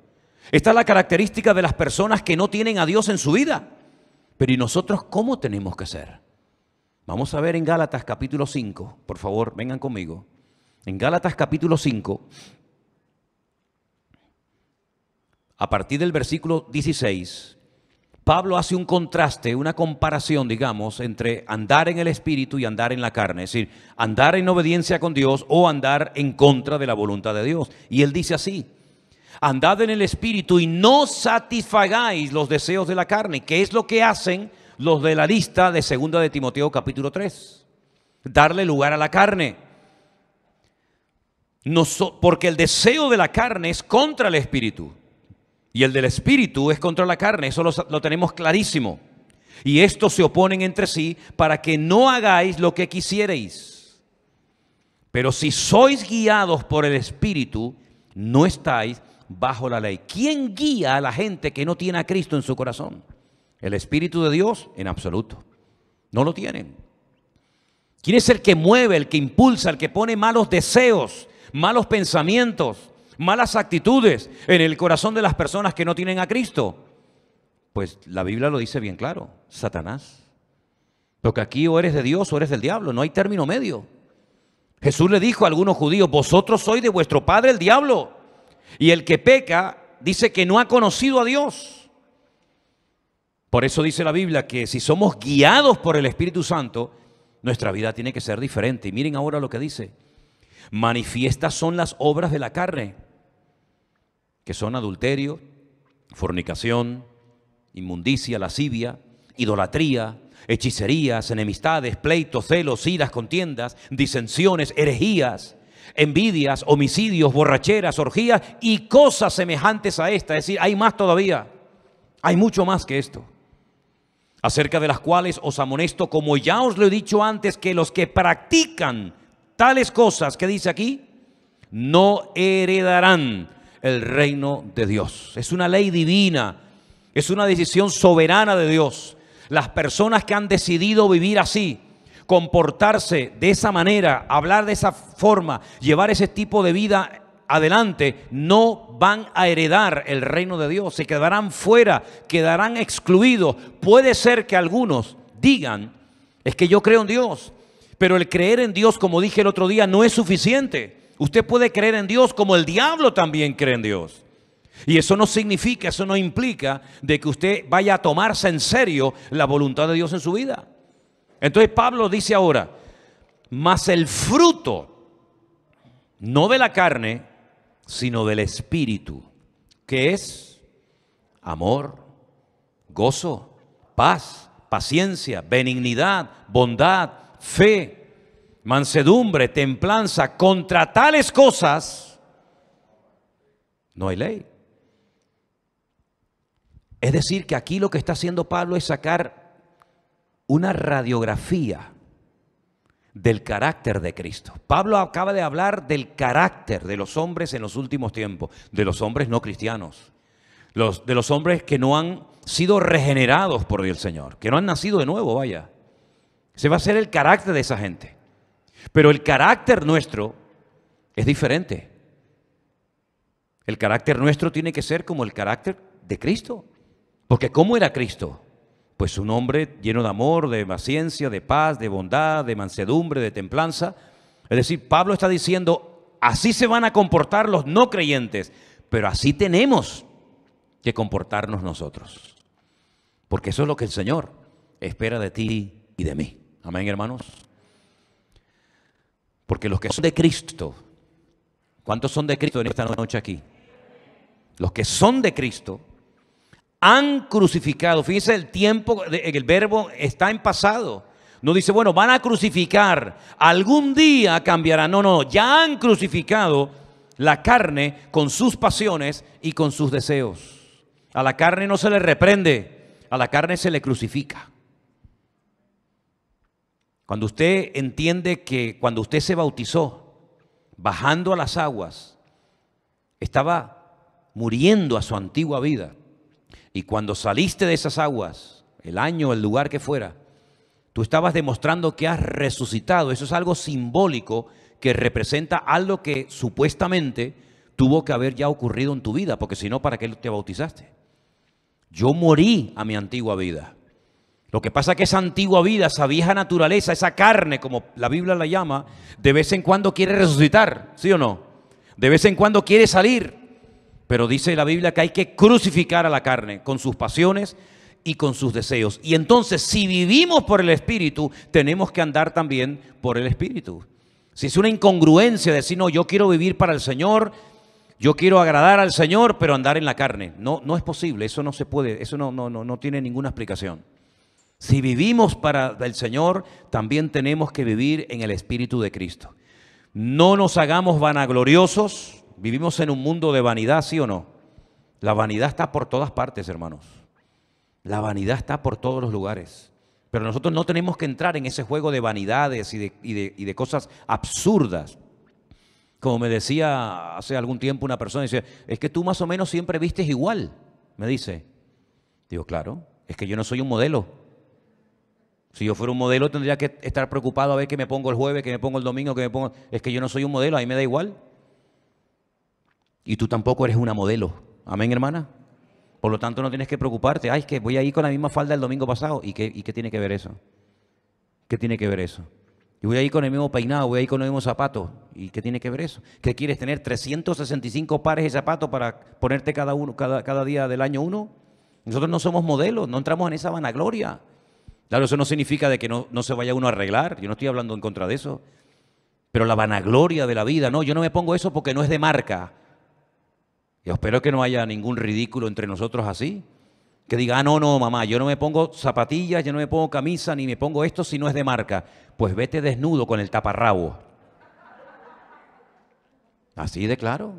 Esta es la característica de las personas que no tienen a Dios en su vida. Pero ¿y nosotros cómo tenemos que ser? Vamos a ver en Gálatas capítulo 5, por favor, vengan conmigo. En Gálatas capítulo 5, a partir del versículo 16, Pablo hace un contraste, una comparación, digamos, entre andar en el espíritu y andar en la carne, es decir, andar en obediencia con Dios o andar en contra de la voluntad de Dios. Y él dice así, andad en el Espíritu y no satisfagáis los deseos de la carne, que es lo que hacen los de la lista de 2 de Timoteo capítulo 3. Darle lugar a la carne. No porque el deseo de la carne es contra el Espíritu. Y el del Espíritu es contra la carne. Eso lo, tenemos clarísimo. Y estos se oponen entre sí para que no hagáis lo que quisiereis. Pero si sois guiados por el Espíritu, no estáis bajo la ley. ¿Quién guía a la gente que no tiene a Cristo en su corazón? El Espíritu de Dios en absoluto. No lo tienen. ¿Quién es el que mueve, el que impulsa, el que pone malos deseos, malos pensamientos, malas actitudes en el corazón de las personas que no tienen a Cristo? Pues la Biblia lo dice bien claro, Satanás. Porque aquí o eres de Dios o eres del diablo, no hay término medio. Jesús le dijo a algunos judíos, vosotros sois de vuestro padre el diablo y el que peca dice que no ha conocido a Dios. Por eso dice la Biblia que si somos guiados por el Espíritu Santo, nuestra vida tiene que ser diferente. Y miren ahora lo que dice. Manifiestas son las obras de la carne, que son adulterio, fornicación, inmundicia, lascivia, idolatría, hechicerías, enemistades, pleitos, celos, iras, contiendas, disensiones, herejías envidias, homicidios, borracheras, orgías y cosas semejantes a esta. Es decir, hay más todavía. Hay mucho más que esto. Acerca de las cuales os amonesto, como ya os lo he dicho antes, que los que practican tales cosas que dice aquí, no heredarán el reino de Dios. Es una ley divina, es una decisión soberana de Dios. Las personas que han decidido vivir así, comportarse de esa manera, hablar de esa forma, llevar ese tipo de vida adelante, no van a heredar el reino de Dios, se quedarán fuera, quedarán excluidos. Puede ser que algunos digan, es que yo creo en Dios, pero el creer en Dios, como dije el otro día, no es suficiente. Usted puede creer en Dios como el diablo también cree en Dios. Y eso no significa, eso no implica de que usted vaya a tomarse en serio la voluntad de Dios en su vida. Entonces Pablo dice ahora, mas el fruto, no de la carne, sino del Espíritu, que es amor, gozo, paz, paciencia, benignidad, bondad, fe, mansedumbre, templanza. Contra tales cosas no hay ley. Es decir, que aquí lo que está haciendo Pablo es sacar una radiografía del carácter de Cristo. Pablo acaba de hablar del carácter de los hombres en los últimos tiempos, de los hombres no cristianos, de los hombres que no han sido regenerados por el Señor, que no han nacido de nuevo, vaya. Se va a ser el carácter de esa gente. Pero el carácter nuestro es diferente. El carácter nuestro tiene que ser como el carácter de Cristo. Porque ¿cómo era Cristo? pues un hombre lleno de amor, de paciencia, de paz, de bondad, de mansedumbre, de templanza. Es decir, Pablo está diciendo, así se van a comportar los no creyentes, pero así tenemos que comportarnos nosotros. Porque eso es lo que el Señor espera de ti y de mí. Amén, hermanos. Porque los que son de Cristo, ¿cuántos son de Cristo en esta noche aquí? Los que son de Cristo han crucificado. Fíjense el tiempo, el verbo está en pasado. No dice, bueno, van a crucificar, algún día cambiará. No, no, ya han crucificado la carne con sus pasiones y con sus deseos. A la carne no se le reprende, a la carne se le crucifica. Cuando usted entiende que cuando usted se bautizó, bajando a las aguas, estaba muriendo a su antigua vida, y cuando saliste de esas aguas, el año, el lugar que fuera, tú estabas demostrando que has resucitado. Eso es algo simbólico que representa algo que supuestamente tuvo que haber ya ocurrido en tu vida, porque si no, ¿para qué te bautizaste? Yo morí a mi antigua vida. Lo que pasa es que esa antigua vida, esa vieja naturaleza, esa carne, como la Biblia la llama, de vez en cuando quiere resucitar, ¿sí o no? De vez en cuando quiere salir. Pero dice la Biblia que hay que crucificar a la carne con sus pasiones y con sus deseos. Y entonces, si vivimos por el Espíritu, tenemos que andar también por el Espíritu. Si es una incongruencia decir, no, yo quiero vivir para el Señor, yo quiero agradar al Señor, pero andar en la carne. No, no es posible, eso no se puede, eso no, no, no, no tiene ninguna explicación. Si vivimos para el Señor, también tenemos que vivir en el Espíritu de Cristo. No nos hagamos vanagloriosos, Vivimos en un mundo de vanidad, ¿sí o no? La vanidad está por todas partes, hermanos. La vanidad está por todos los lugares. Pero nosotros no tenemos que entrar en ese juego de vanidades y de, cosas absurdas. Como me decía hace algún tiempo una persona, dice, es que tú más o menos siempre vistes igual, me dice. Digo, claro, es que yo no soy un modelo. Si yo fuera un modelo tendría que estar preocupado a ver qué me pongo el jueves, qué me pongo el domingo, qué me pongo... Es que yo no soy un modelo, a mí me da igual. Y tú tampoco eres una modelo. Amén, hermana. Por lo tanto, no tienes que preocuparte. Ay, es que voy a ir con la misma falda el domingo pasado. ¿Y qué, tiene que ver eso? ¿Qué tiene que ver eso? Y voy a ir con el mismo peinado, voy a ir con los mismos zapatos. ¿Y qué tiene que ver eso? ¿Qué quieres tener 365 pares de zapatos para ponerte cada, uno, día del año uno? Nosotros no somos modelos, no entramos en esa vanagloria. Claro, eso no significa de que no, no, se vaya uno a arreglar, yo no estoy hablando en contra de eso. Pero la vanagloria de la vida, no, yo no me pongo eso porque no es de marca. Yo espero que no haya ningún ridículo entre nosotros así. Que diga, ah, no, no, mamá, yo no me pongo zapatillas, yo no me pongo camisa, ni me pongo esto si no es de marca. Pues vete desnudo con el taparrabo. Así de claro.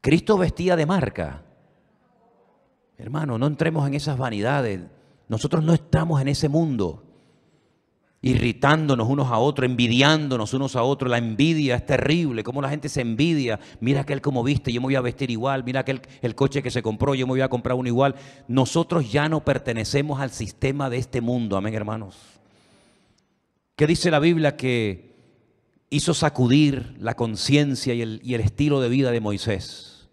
Cristo vestía de marca. Hermano, no entremos en esas vanidades. Nosotros no estamos en ese mundo irritándonos unos a otros, envidiándonos unos a otros. La envidia es terrible, como la gente se envidia. Mira aquel como viste, yo me voy a vestir igual, mira aquel el coche que se compró, yo me voy a comprar uno igual. Nosotros ya no pertenecemos al sistema de este mundo, amén hermanos. ¿Qué dice la Biblia que hizo sacudir la conciencia y el, estilo de vida de Moisés?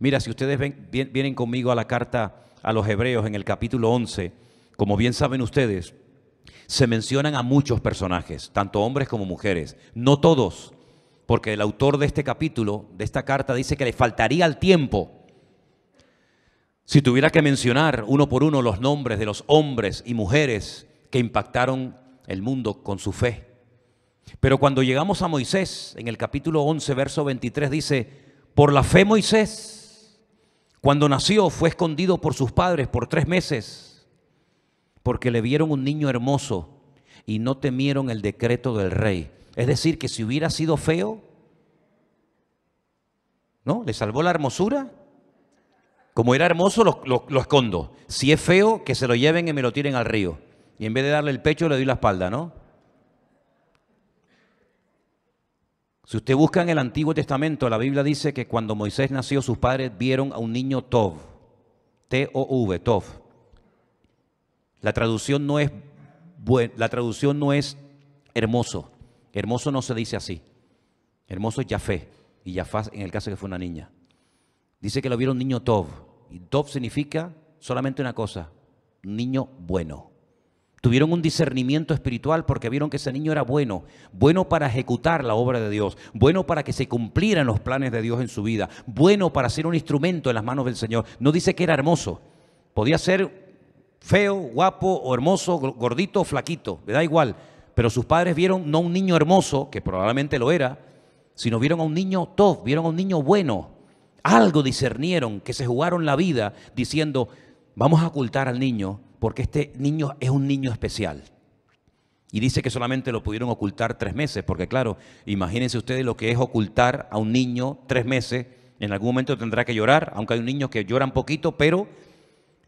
Mira, si ustedes ven, vienen conmigo a la carta a los Hebreos en el capítulo 11, como bien saben ustedes, se mencionan a muchos personajes, tanto hombres como mujeres. No todos, porque el autor de este capítulo, de esta carta, dice que le faltaría el tiempo. Si tuviera que mencionar uno por uno los nombres de los hombres y mujeres que impactaron el mundo con su fe. Pero cuando llegamos a Moisés, en el capítulo 11, verso 23, dice, por la fe Moisés, cuando nació, fue escondido por sus padres por tres meses porque le vieron un niño hermoso y no temieron el decreto del rey. Es decir, que si hubiera sido feo, ¿no? ¿Le salvó la hermosura? Como era hermoso, lo, escondo. Si es feo, que se lo lleven y me lo tiren al río. Y en vez de darle el pecho, le doy la espalda, ¿no? Si usted busca en el Antiguo Testamento, la Biblia dice que cuando Moisés nació, sus padres vieron a un niño Tov. T-O-V, Tov. La traducción no es, la traducción no es hermoso. Hermoso no se dice así. Hermoso es Yafé. Y Yafá en el caso que fue una niña. Dice que lo vieron niño Tov. Y Tov significa solamente una cosa, niño bueno. Tuvieron un discernimiento espiritual porque vieron que ese niño era bueno, bueno para ejecutar la obra de Dios, bueno para que se cumplieran los planes de Dios en su vida, bueno para ser un instrumento en las manos del Señor. No dice que era hermoso, podía ser feo, guapo, o hermoso, gordito, flaquito, le da igual. Pero sus padres vieron no un niño hermoso, que probablemente lo era, sino vieron a un niño top, vieron a un niño bueno. Algo discernieron, que se jugaron la vida diciendo, vamos a ocultar al niño, porque este niño es un niño especial. Y dice que solamente lo pudieron ocultar tres meses, porque claro, imagínense ustedes lo que es ocultar a un niño tres meses. En algún momento tendrá que llorar, aunque hay un niño que llora un poquito, pero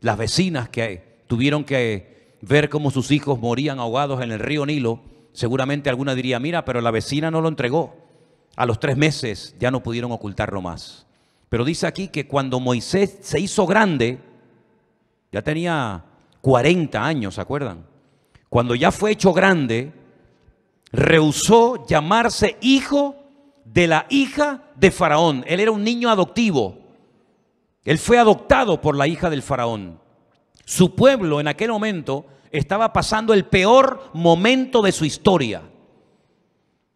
las vecinas que hay, tuvieron que ver cómo sus hijos morían ahogados en el río Nilo, seguramente alguna diría, mira, pero la vecina no lo entregó. A los tres meses ya no pudieron ocultarlo más. Pero dice aquí que cuando Moisés se hizo grande, ya tenía 40 años, ¿se acuerdan? Cuando ya fue hecho grande, rehusó llamarse hijo de la hija de Faraón. Él era un niño adoptivo. Él fue adoptado por la hija del Faraón. Su pueblo en aquel momento estaba pasando el peor momento de su historia,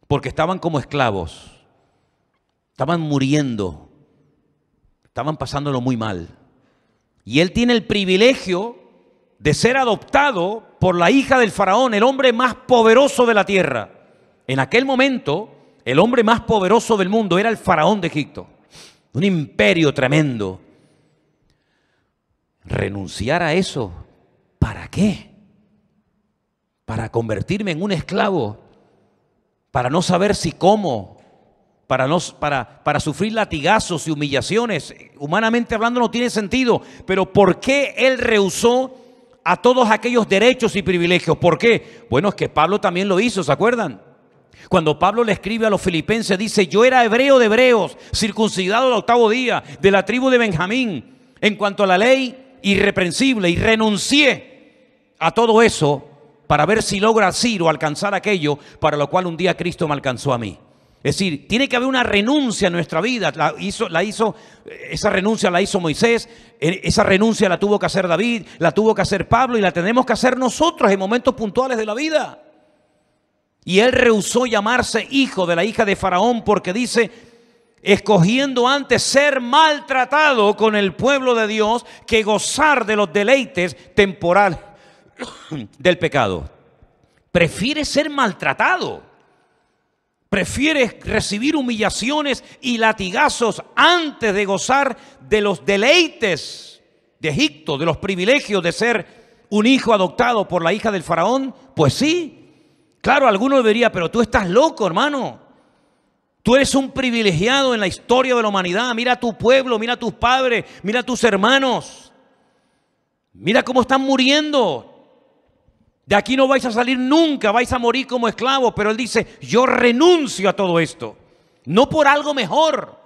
porque estaban como esclavos, estaban muriendo, estaban pasándolo muy mal. Y él tiene el privilegio de ser adoptado por la hija del faraón, el hombre más poderoso de la tierra. En aquel momento, el hombre más poderoso del mundo era el faraón de Egipto, un imperio tremendo renunciar a eso, ¿para qué? Para convertirme en un esclavo, para no saber si cómo, para, no, para, para sufrir latigazos y humillaciones. Humanamente hablando no tiene sentido, pero ¿por qué él rehusó a todos aquellos derechos y privilegios? ¿Por qué? Bueno, es que Pablo también lo hizo, ¿se acuerdan? Cuando Pablo le escribe a los filipenses, dice, yo era hebreo de hebreos, circuncidado el octavo día, de la tribu de Benjamín. En cuanto a la ley, irreprensible y renuncié a todo eso para ver si logra así o alcanzar aquello para lo cual un día Cristo me alcanzó a mí. Es decir, tiene que haber una renuncia en nuestra vida. La hizo, la hizo, eh, esa renuncia la hizo Moisés, eh, esa renuncia la tuvo que hacer David, la tuvo que hacer Pablo y la tenemos que hacer nosotros en momentos puntuales de la vida. Y él rehusó llamarse hijo de la hija de Faraón porque dice, escogiendo antes ser maltratado con el pueblo de Dios que gozar de los deleites temporales del pecado. ¿Prefieres ser maltratado. ¿Prefieres recibir humillaciones y latigazos antes de gozar de los deleites de Egipto, de los privilegios de ser un hijo adoptado por la hija del faraón. Pues sí, claro, alguno diría, pero tú estás loco, hermano. Tú eres un privilegiado en la historia de la humanidad. Mira a tu pueblo, mira a tus padres, mira a tus hermanos. Mira cómo están muriendo. De aquí no vais a salir nunca, vais a morir como esclavos. Pero él dice, yo renuncio a todo esto. No por algo mejor,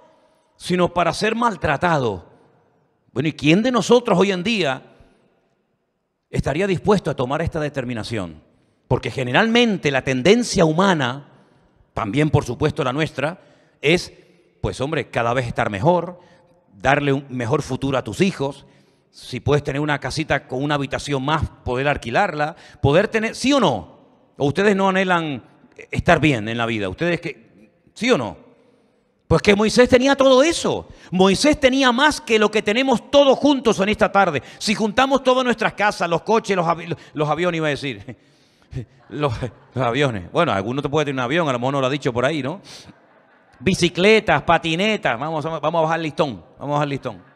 sino para ser maltratado. Bueno, ¿y quién de nosotros hoy en día estaría dispuesto a tomar esta determinación? Porque generalmente la tendencia humana también por supuesto la nuestra, es, pues hombre, cada vez estar mejor, darle un mejor futuro a tus hijos, si puedes tener una casita con una habitación más, poder alquilarla, poder tener, sí o no, o ustedes no anhelan estar bien en la vida, ustedes que, sí o no. Pues que Moisés tenía todo eso. Moisés tenía más que lo que tenemos todos juntos en esta tarde. Si juntamos todas nuestras casas, los coches, los, los aviones, iba a decir, Los, aviones. Bueno, alguno te puede tener un avión, a lo mejor no lo ha dicho por ahí, ¿no? Bicicletas, patinetas, vamos, vamos a bajar listón, vamos a bajar listón.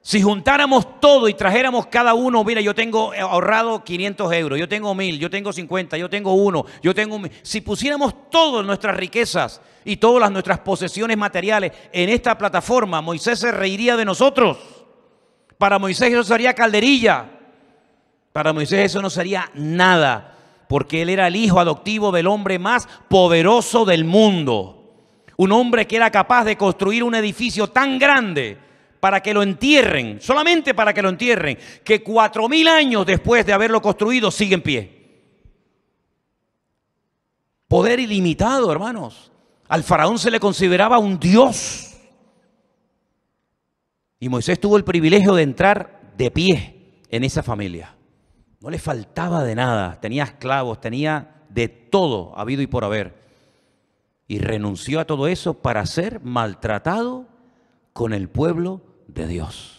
Si juntáramos todo y trajéramos cada uno, mira, yo tengo ahorrado 500 euros, yo tengo 1000, yo tengo 50, yo tengo uno, yo tengo... Si pusiéramos todas nuestras riquezas y todas nuestras posesiones materiales en esta plataforma, Moisés se reiría de nosotros. Para Moisés eso sería calderilla. Para Moisés eso no sería nada porque él era el hijo adoptivo del hombre más poderoso del mundo. Un hombre que era capaz de construir un edificio tan grande para que lo entierren, solamente para que lo entierren, que cuatro mil años después de haberlo construido sigue en pie. Poder ilimitado, hermanos. Al faraón se le consideraba un dios. Y Moisés tuvo el privilegio de entrar de pie en esa familia. No le faltaba de nada, tenía esclavos, tenía de todo habido y por haber. Y renunció a todo eso para ser maltratado con el pueblo de Dios.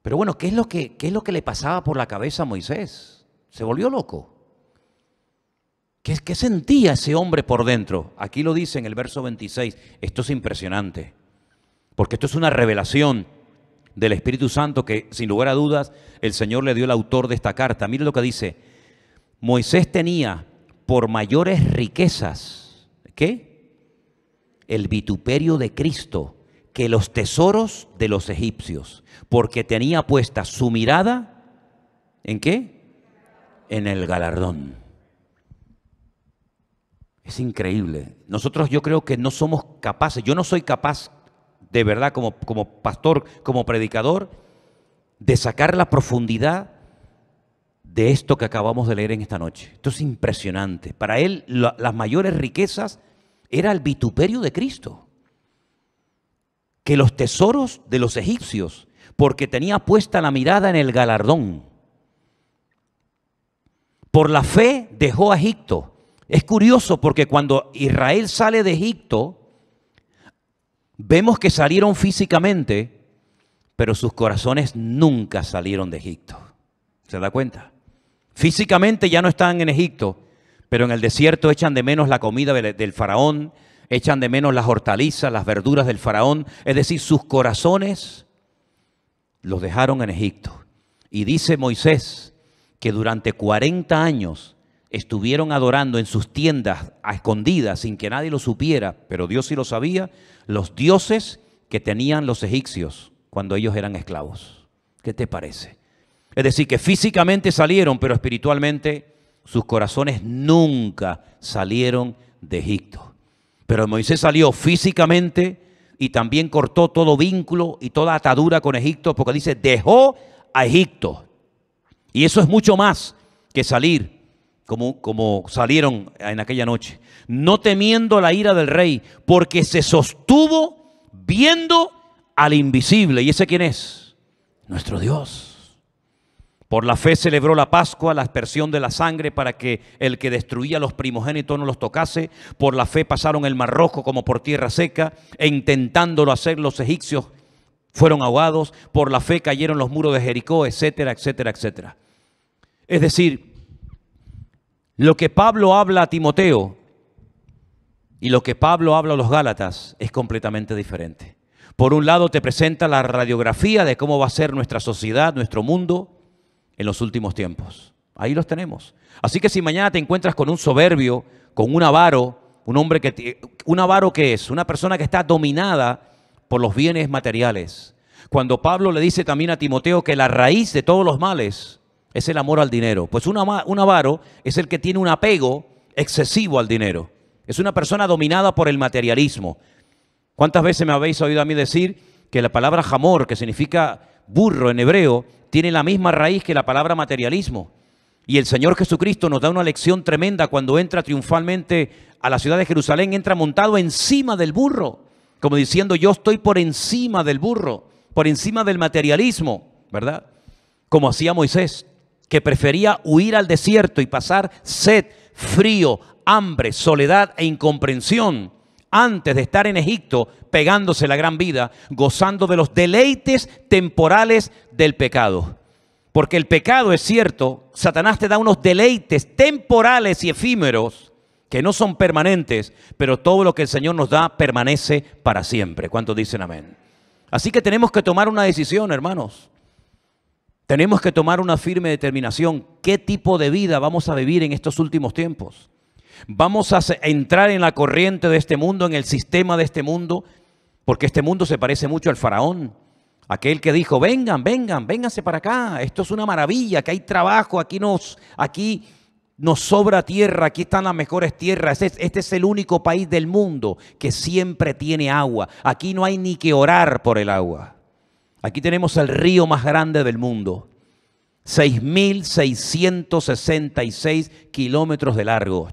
Pero bueno, ¿qué es lo que, es lo que le pasaba por la cabeza a Moisés? Se volvió loco. ¿Qué, ¿Qué sentía ese hombre por dentro? Aquí lo dice en el verso 26. Esto es impresionante, porque esto es una revelación del Espíritu Santo que sin lugar a dudas el Señor le dio el autor de esta carta. Mire lo que dice. Moisés tenía por mayores riquezas, ¿qué? El vituperio de Cristo que los tesoros de los egipcios, porque tenía puesta su mirada en qué? En el galardón. Es increíble. Nosotros yo creo que no somos capaces, yo no soy capaz de verdad como, como pastor, como predicador, de sacar la profundidad de esto que acabamos de leer en esta noche. Esto es impresionante. Para él las mayores riquezas era el vituperio de Cristo, que los tesoros de los egipcios, porque tenía puesta la mirada en el galardón. Por la fe dejó a Egipto. Es curioso porque cuando Israel sale de Egipto, Vemos que salieron físicamente, pero sus corazones nunca salieron de Egipto. ¿Se da cuenta? Físicamente ya no están en Egipto, pero en el desierto echan de menos la comida del faraón, echan de menos las hortalizas, las verduras del faraón. Es decir, sus corazones los dejaron en Egipto. Y dice Moisés que durante 40 años estuvieron adorando en sus tiendas a escondidas sin que nadie lo supiera, pero Dios sí lo sabía, los dioses que tenían los egipcios cuando ellos eran esclavos. ¿Qué te parece? Es decir, que físicamente salieron, pero espiritualmente sus corazones nunca salieron de Egipto. Pero Moisés salió físicamente y también cortó todo vínculo y toda atadura con Egipto, porque dice, dejó a Egipto. Y eso es mucho más que salir como, como salieron en aquella noche, no temiendo la ira del rey, porque se sostuvo viendo al invisible. ¿Y ese quién es? Nuestro Dios. Por la fe celebró la Pascua, la aspersión de la sangre para que el que destruía a los primogénitos no los tocase. Por la fe pasaron el Mar Rojo como por tierra seca e intentándolo hacer los egipcios fueron ahogados. Por la fe cayeron los muros de Jericó, etcétera, etcétera, etcétera. Es decir, lo que Pablo habla a Timoteo y lo que Pablo habla a los Gálatas es completamente diferente. Por un lado te presenta la radiografía de cómo va a ser nuestra sociedad, nuestro mundo en los últimos tiempos. Ahí los tenemos. Así que si mañana te encuentras con un soberbio, con un avaro, un hombre que un avaro que es una persona que está dominada por los bienes materiales. Cuando Pablo le dice también a Timoteo que la raíz de todos los males es el amor al dinero. Pues un, avaro es el que tiene un apego excesivo al dinero. Es una persona dominada por el materialismo. ¿Cuántas veces me habéis oído a mí decir que la palabra jamor, que significa burro en hebreo, tiene la misma raíz que la palabra materialismo? Y el Señor Jesucristo nos da una lección tremenda cuando entra triunfalmente a la ciudad de Jerusalén, entra montado encima del burro, como diciendo yo estoy por encima del burro, por encima del materialismo, ¿verdad? Como hacía Moisés, que prefería huir al desierto y pasar sed, frío, hambre, soledad e incomprensión antes de estar en Egipto pegándose la gran vida, gozando de los deleites temporales del pecado. Porque el pecado es cierto, Satanás te da unos deleites temporales y efímeros que no son permanentes, pero todo lo que el Señor nos da permanece para siempre. ¿Cuántos dicen amén? Así que tenemos que tomar una decisión, hermanos. Tenemos que tomar una firme determinación. ¿Qué tipo de vida vamos a vivir en estos últimos tiempos? ¿Vamos a entrar en la corriente de este mundo, en el sistema de este mundo? Porque este mundo se parece mucho al faraón, aquel que dijo, vengan, vengan, vénganse para acá, esto es una maravilla, que hay trabajo, aquí nos, aquí nos sobra tierra, aquí están las mejores tierras, este es el único país del mundo que siempre tiene agua, aquí no hay ni que orar por el agua. Aquí tenemos el río más grande del mundo. 6.666 kilómetros de largo.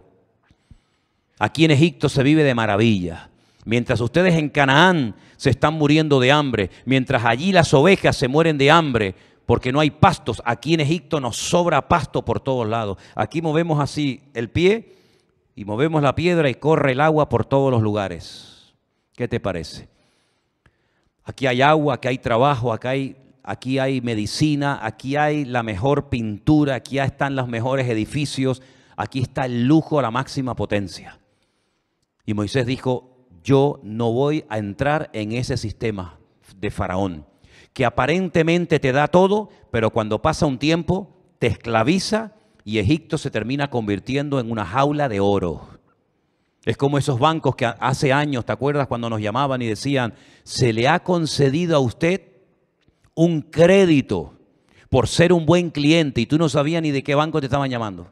Aquí en Egipto se vive de maravilla. Mientras ustedes en Canaán se están muriendo de hambre, mientras allí las ovejas se mueren de hambre, porque no hay pastos. Aquí en Egipto nos sobra pasto por todos lados. Aquí movemos así el pie y movemos la piedra y corre el agua por todos los lugares. ¿Qué te parece? Aquí hay agua, aquí hay trabajo, aquí hay, aquí hay medicina, aquí hay la mejor pintura, aquí están los mejores edificios, aquí está el lujo a la máxima potencia. Y Moisés dijo, yo no voy a entrar en ese sistema de faraón, que aparentemente te da todo, pero cuando pasa un tiempo te esclaviza y Egipto se termina convirtiendo en una jaula de oro. Es como esos bancos que hace años, ¿te acuerdas cuando nos llamaban y decían, se le ha concedido a usted un crédito por ser un buen cliente y tú no sabías ni de qué banco te estaban llamando?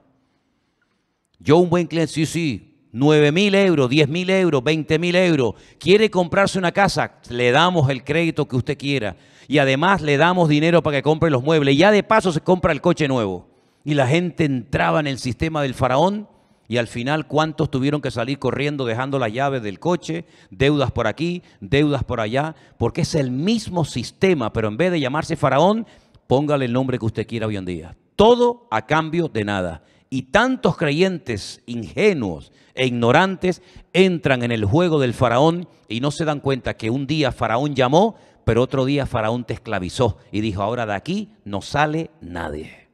Yo un buen cliente, sí, sí, 9 mil euros, 10 mil euros, 20 mil euros, quiere comprarse una casa, le damos el crédito que usted quiera. Y además le damos dinero para que compre los muebles. Y ya de paso se compra el coche nuevo. Y la gente entraba en el sistema del faraón y al final, ¿cuántos tuvieron que salir corriendo dejando la llaves del coche? Deudas por aquí, deudas por allá, porque es el mismo sistema, pero en vez de llamarse faraón, póngale el nombre que usted quiera hoy en día. Todo a cambio de nada. Y tantos creyentes ingenuos e ignorantes entran en el juego del faraón y no se dan cuenta que un día faraón llamó, pero otro día faraón te esclavizó y dijo, ahora de aquí no sale nadie.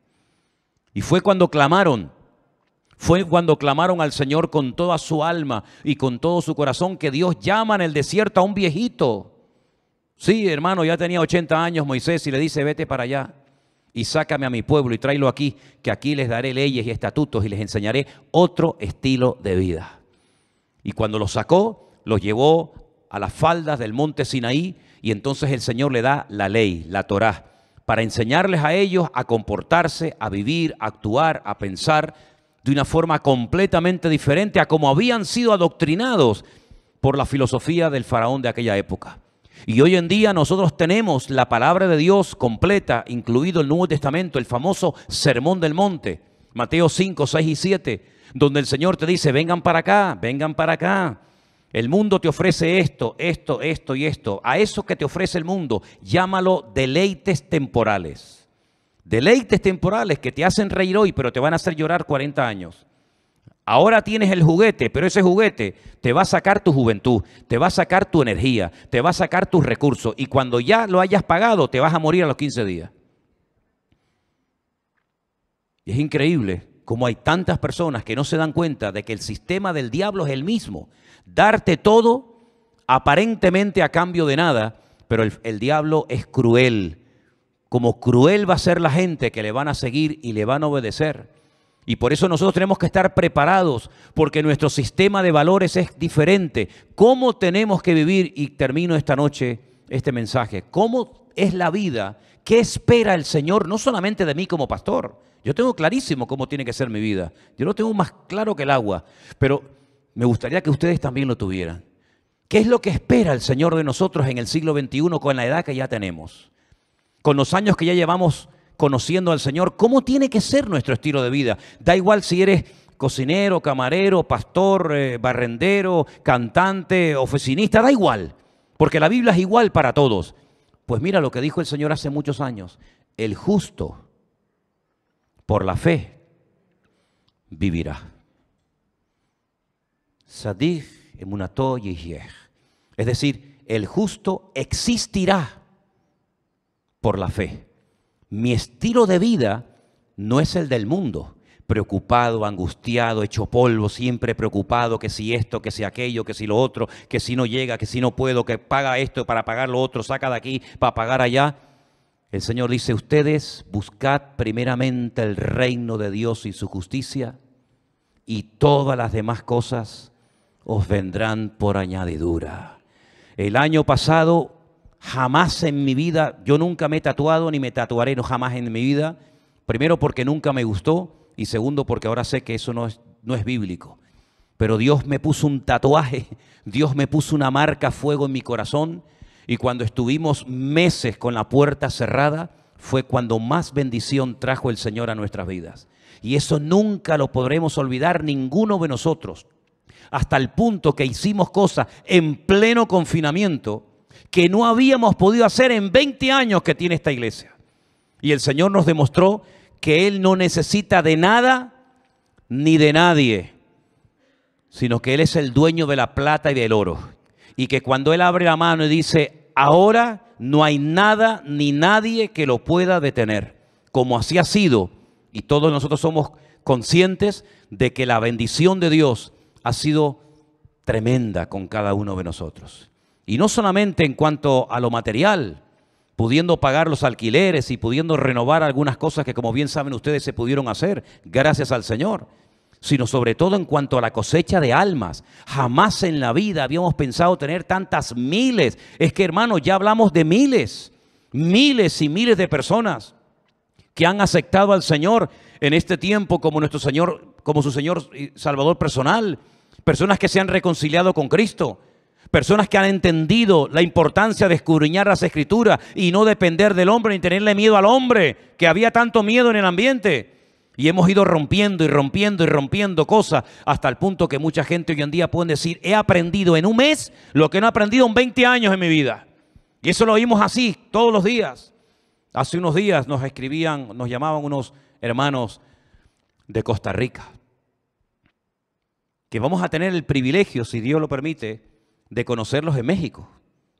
Y fue cuando clamaron, fue cuando clamaron al Señor con toda su alma y con todo su corazón que Dios llama en el desierto a un viejito. Sí, hermano, ya tenía 80 años Moisés y le dice, vete para allá y sácame a mi pueblo y tráelo aquí, que aquí les daré leyes y estatutos y les enseñaré otro estilo de vida. Y cuando los sacó, los llevó a las faldas del monte Sinaí y entonces el Señor le da la ley, la Torá, para enseñarles a ellos a comportarse, a vivir, a actuar, a pensar, de una forma completamente diferente a como habían sido adoctrinados por la filosofía del faraón de aquella época. Y hoy en día nosotros tenemos la palabra de Dios completa, incluido el Nuevo Testamento, el famoso Sermón del Monte, Mateo 5, 6 y 7, donde el Señor te dice, vengan para acá, vengan para acá. El mundo te ofrece esto, esto, esto y esto. A eso que te ofrece el mundo, llámalo deleites temporales. Deleites temporales que te hacen reír hoy, pero te van a hacer llorar 40 años. Ahora tienes el juguete, pero ese juguete te va a sacar tu juventud, te va a sacar tu energía, te va a sacar tus recursos. Y cuando ya lo hayas pagado, te vas a morir a los 15 días. Y es increíble cómo hay tantas personas que no se dan cuenta de que el sistema del diablo es el mismo. Darte todo aparentemente a cambio de nada, pero el diablo es cruel como cruel va a ser la gente que le van a seguir y le van a obedecer. Y por eso nosotros tenemos que estar preparados, porque nuestro sistema de valores es diferente. ¿Cómo tenemos que vivir? Y termino esta noche este mensaje. ¿Cómo es la vida? ¿Qué espera el Señor? No solamente de mí como pastor. Yo tengo clarísimo cómo tiene que ser mi vida. Yo lo tengo más claro que el agua. Pero me gustaría que ustedes también lo tuvieran. ¿Qué es lo que espera el Señor de nosotros en el siglo XXI con la edad que ya tenemos? con los años que ya llevamos conociendo al Señor, cómo tiene que ser nuestro estilo de vida. Da igual si eres cocinero, camarero, pastor, eh, barrendero, cantante, oficinista, da igual, porque la Biblia es igual para todos. Pues mira lo que dijo el Señor hace muchos años, el justo por la fe vivirá. Es decir, el justo existirá por la fe. Mi estilo de vida no es el del mundo, preocupado, angustiado, hecho polvo, siempre preocupado que si esto, que si aquello, que si lo otro, que si no llega, que si no puedo, que paga esto para pagar lo otro, saca de aquí para pagar allá. El Señor dice, ustedes buscad primeramente el reino de Dios y su justicia y todas las demás cosas os vendrán por añadidura. El año pasado Jamás en mi vida, yo nunca me he tatuado ni me tatuaré no jamás en mi vida. Primero porque nunca me gustó y segundo porque ahora sé que eso no es, bíblico. Pero Dios me puso un tatuaje, Dios me puso una marca fuego en mi corazón y cuando estuvimos meses con la puerta cerrada fue cuando más bendición trajo el Señor a nuestras vidas. Y eso nunca lo podremos olvidar ninguno de nosotros. Hasta el punto que hicimos cosas en pleno confinamiento que no habíamos podido hacer en 20 años que tiene esta iglesia. Y el Señor nos demostró que Él no necesita de nada ni de nadie, sino que Él es el dueño de la plata y del oro. Y que cuando Él abre la mano y dice, ahora no hay nada ni nadie que lo pueda detener, como así ha sido. Y todos nosotros somos conscientes de que la bendición de Dios ha sido tremenda con cada uno de nosotros. Y no solamente en cuanto a lo material, pudiendo pagar los alquileres y pudiendo renovar algunas cosas que como bien saben ustedes se pudieron hacer, gracias al Señor, sino sobre todo en cuanto a la cosecha de almas. Jamás en la vida habíamos pensado tener tantas miles. Es que hermano, ya hablamos de miles, miles y miles de personas que han aceptado al Señor en este tiempo como nuestro Señor, como su Señor Salvador personal, personas que se han reconciliado con Cristo Personas que han entendido la importancia de escudriñar las escrituras y no depender del hombre ni tenerle miedo al hombre, que había tanto miedo en el ambiente. Y hemos ido rompiendo y rompiendo y rompiendo cosas hasta el punto que mucha gente hoy en día puede decir, he aprendido en un mes lo que no he aprendido en 20 años en mi vida. Y eso lo oímos así todos los días. Hace unos días nos escribían, nos llamaban unos hermanos de Costa Rica, que vamos a tener el privilegio, si Dios lo permite, de conocerlos en México.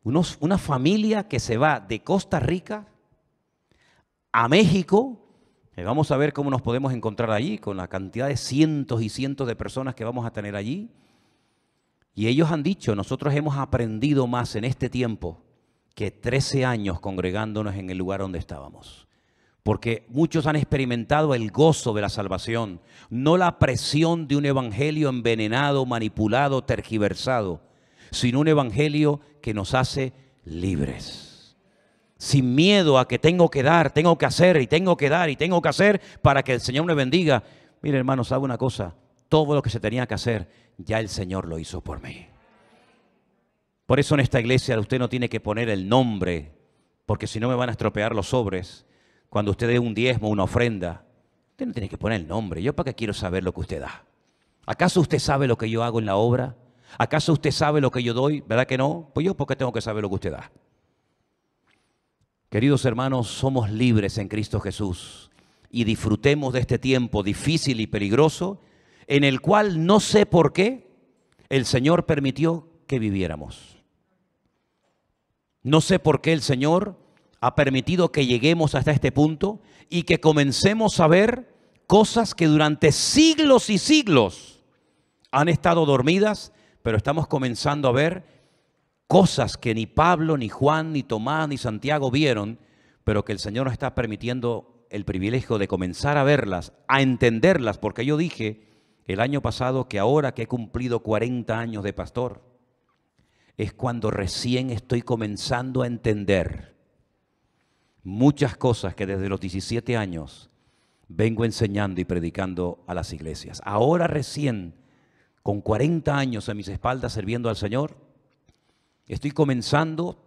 Unos, una familia que se va de Costa Rica a México. Eh, vamos a ver cómo nos podemos encontrar allí, con la cantidad de cientos y cientos de personas que vamos a tener allí. Y ellos han dicho, nosotros hemos aprendido más en este tiempo que 13 años congregándonos en el lugar donde estábamos. Porque muchos han experimentado el gozo de la salvación, no la presión de un evangelio envenenado, manipulado, tergiversado sin un evangelio que nos hace libres. Sin miedo a que tengo que dar, tengo que hacer y tengo que dar y tengo que hacer para que el Señor me bendiga. Mire hermano, sabe una cosa, todo lo que se tenía que hacer, ya el Señor lo hizo por mí. Por eso en esta iglesia usted no tiene que poner el nombre, porque si no me van a estropear los sobres. Cuando usted dé un diezmo, una ofrenda, usted no tiene que poner el nombre. ¿Yo para qué quiero saber lo que usted da? ¿Acaso usted sabe lo que yo hago en la obra? ¿Acaso usted sabe lo que yo doy? ¿Verdad que no? Pues yo porque tengo que saber lo que usted da. Queridos hermanos, somos libres en Cristo Jesús y disfrutemos de este tiempo difícil y peligroso en el cual no sé por qué el Señor permitió que viviéramos. No sé por qué el Señor ha permitido que lleguemos hasta este punto y que comencemos a ver cosas que durante siglos y siglos han estado dormidas pero estamos comenzando a ver cosas que ni Pablo, ni Juan, ni Tomás, ni Santiago vieron, pero que el Señor nos está permitiendo el privilegio de comenzar a verlas, a entenderlas, porque yo dije el año pasado que ahora que he cumplido 40 años de pastor, es cuando recién estoy comenzando a entender muchas cosas que desde los 17 años vengo enseñando y predicando a las iglesias. Ahora recién con 40 años a mis espaldas sirviendo al Señor, estoy comenzando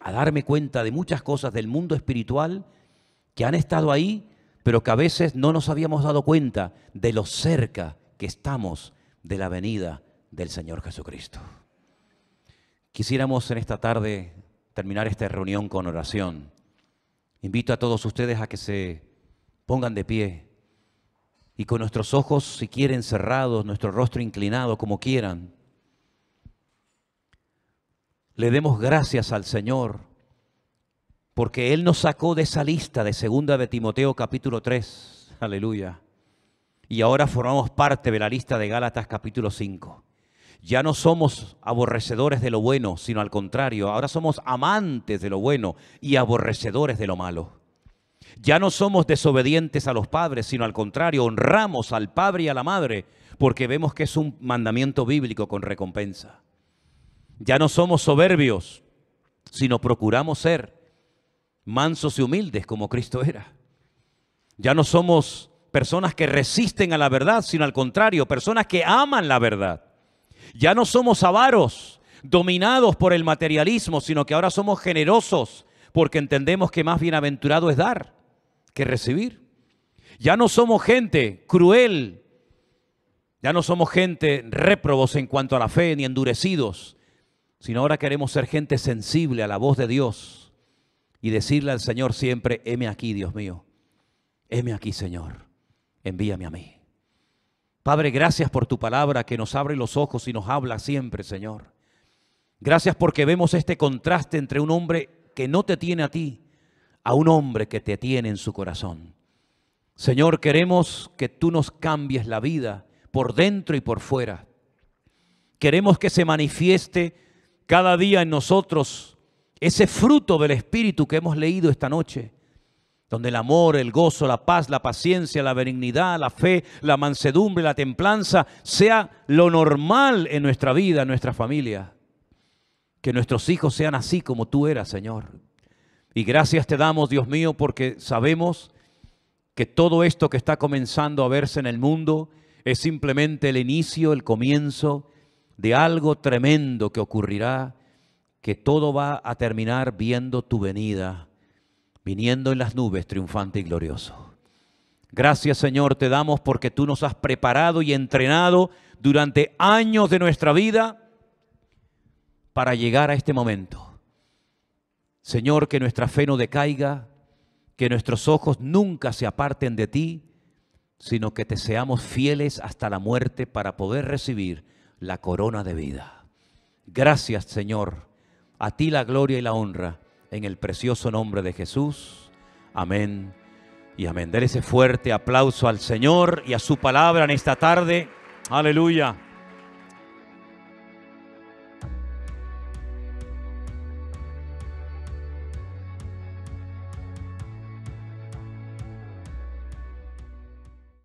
a darme cuenta de muchas cosas del mundo espiritual que han estado ahí, pero que a veces no nos habíamos dado cuenta de lo cerca que estamos de la venida del Señor Jesucristo. Quisiéramos en esta tarde terminar esta reunión con oración. Invito a todos ustedes a que se pongan de pie y con nuestros ojos, si quieren, cerrados, nuestro rostro inclinado, como quieran, le demos gracias al Señor, porque Él nos sacó de esa lista de segunda de Timoteo capítulo 3, aleluya, y ahora formamos parte de la lista de Gálatas capítulo 5. Ya no somos aborrecedores de lo bueno, sino al contrario, ahora somos amantes de lo bueno y aborrecedores de lo malo. Ya no somos desobedientes a los padres, sino al contrario, honramos al padre y a la madre porque vemos que es un mandamiento bíblico con recompensa. Ya no somos soberbios, sino procuramos ser mansos y humildes como Cristo era. Ya no somos personas que resisten a la verdad, sino al contrario, personas que aman la verdad. Ya no somos avaros, dominados por el materialismo, sino que ahora somos generosos, porque entendemos que más bienaventurado es dar que recibir. Ya no somos gente cruel, ya no somos gente réprobos en cuanto a la fe ni endurecidos, sino ahora queremos ser gente sensible a la voz de Dios y decirle al Señor siempre, heme aquí, Dios mío, heme aquí, Señor, envíame a mí. Padre, gracias por tu palabra que nos abre los ojos y nos habla siempre, Señor. Gracias porque vemos este contraste entre un hombre que no te tiene a ti a un hombre que te tiene en su corazón. Señor, queremos que tú nos cambies la vida por dentro y por fuera. Queremos que se manifieste cada día en nosotros ese fruto del Espíritu que hemos leído esta noche, donde el amor, el gozo, la paz, la paciencia, la benignidad, la fe, la mansedumbre, la templanza, sea lo normal en nuestra vida, en nuestra familia. Que nuestros hijos sean así como tú eras, Señor. Y gracias te damos, Dios mío, porque sabemos que todo esto que está comenzando a verse en el mundo es simplemente el inicio, el comienzo de algo tremendo que ocurrirá, que todo va a terminar viendo tu venida, viniendo en las nubes, triunfante y glorioso. Gracias Señor, te damos porque tú nos has preparado y entrenado durante años de nuestra vida para llegar a este momento. Señor, que nuestra fe no decaiga, que nuestros ojos nunca se aparten de ti, sino que te seamos fieles hasta la muerte para poder recibir la corona de vida. Gracias, Señor. A ti la gloria y la honra en el precioso nombre de Jesús. Amén. Y amén. Dele ese fuerte aplauso al Señor y a su palabra en esta tarde. Aleluya.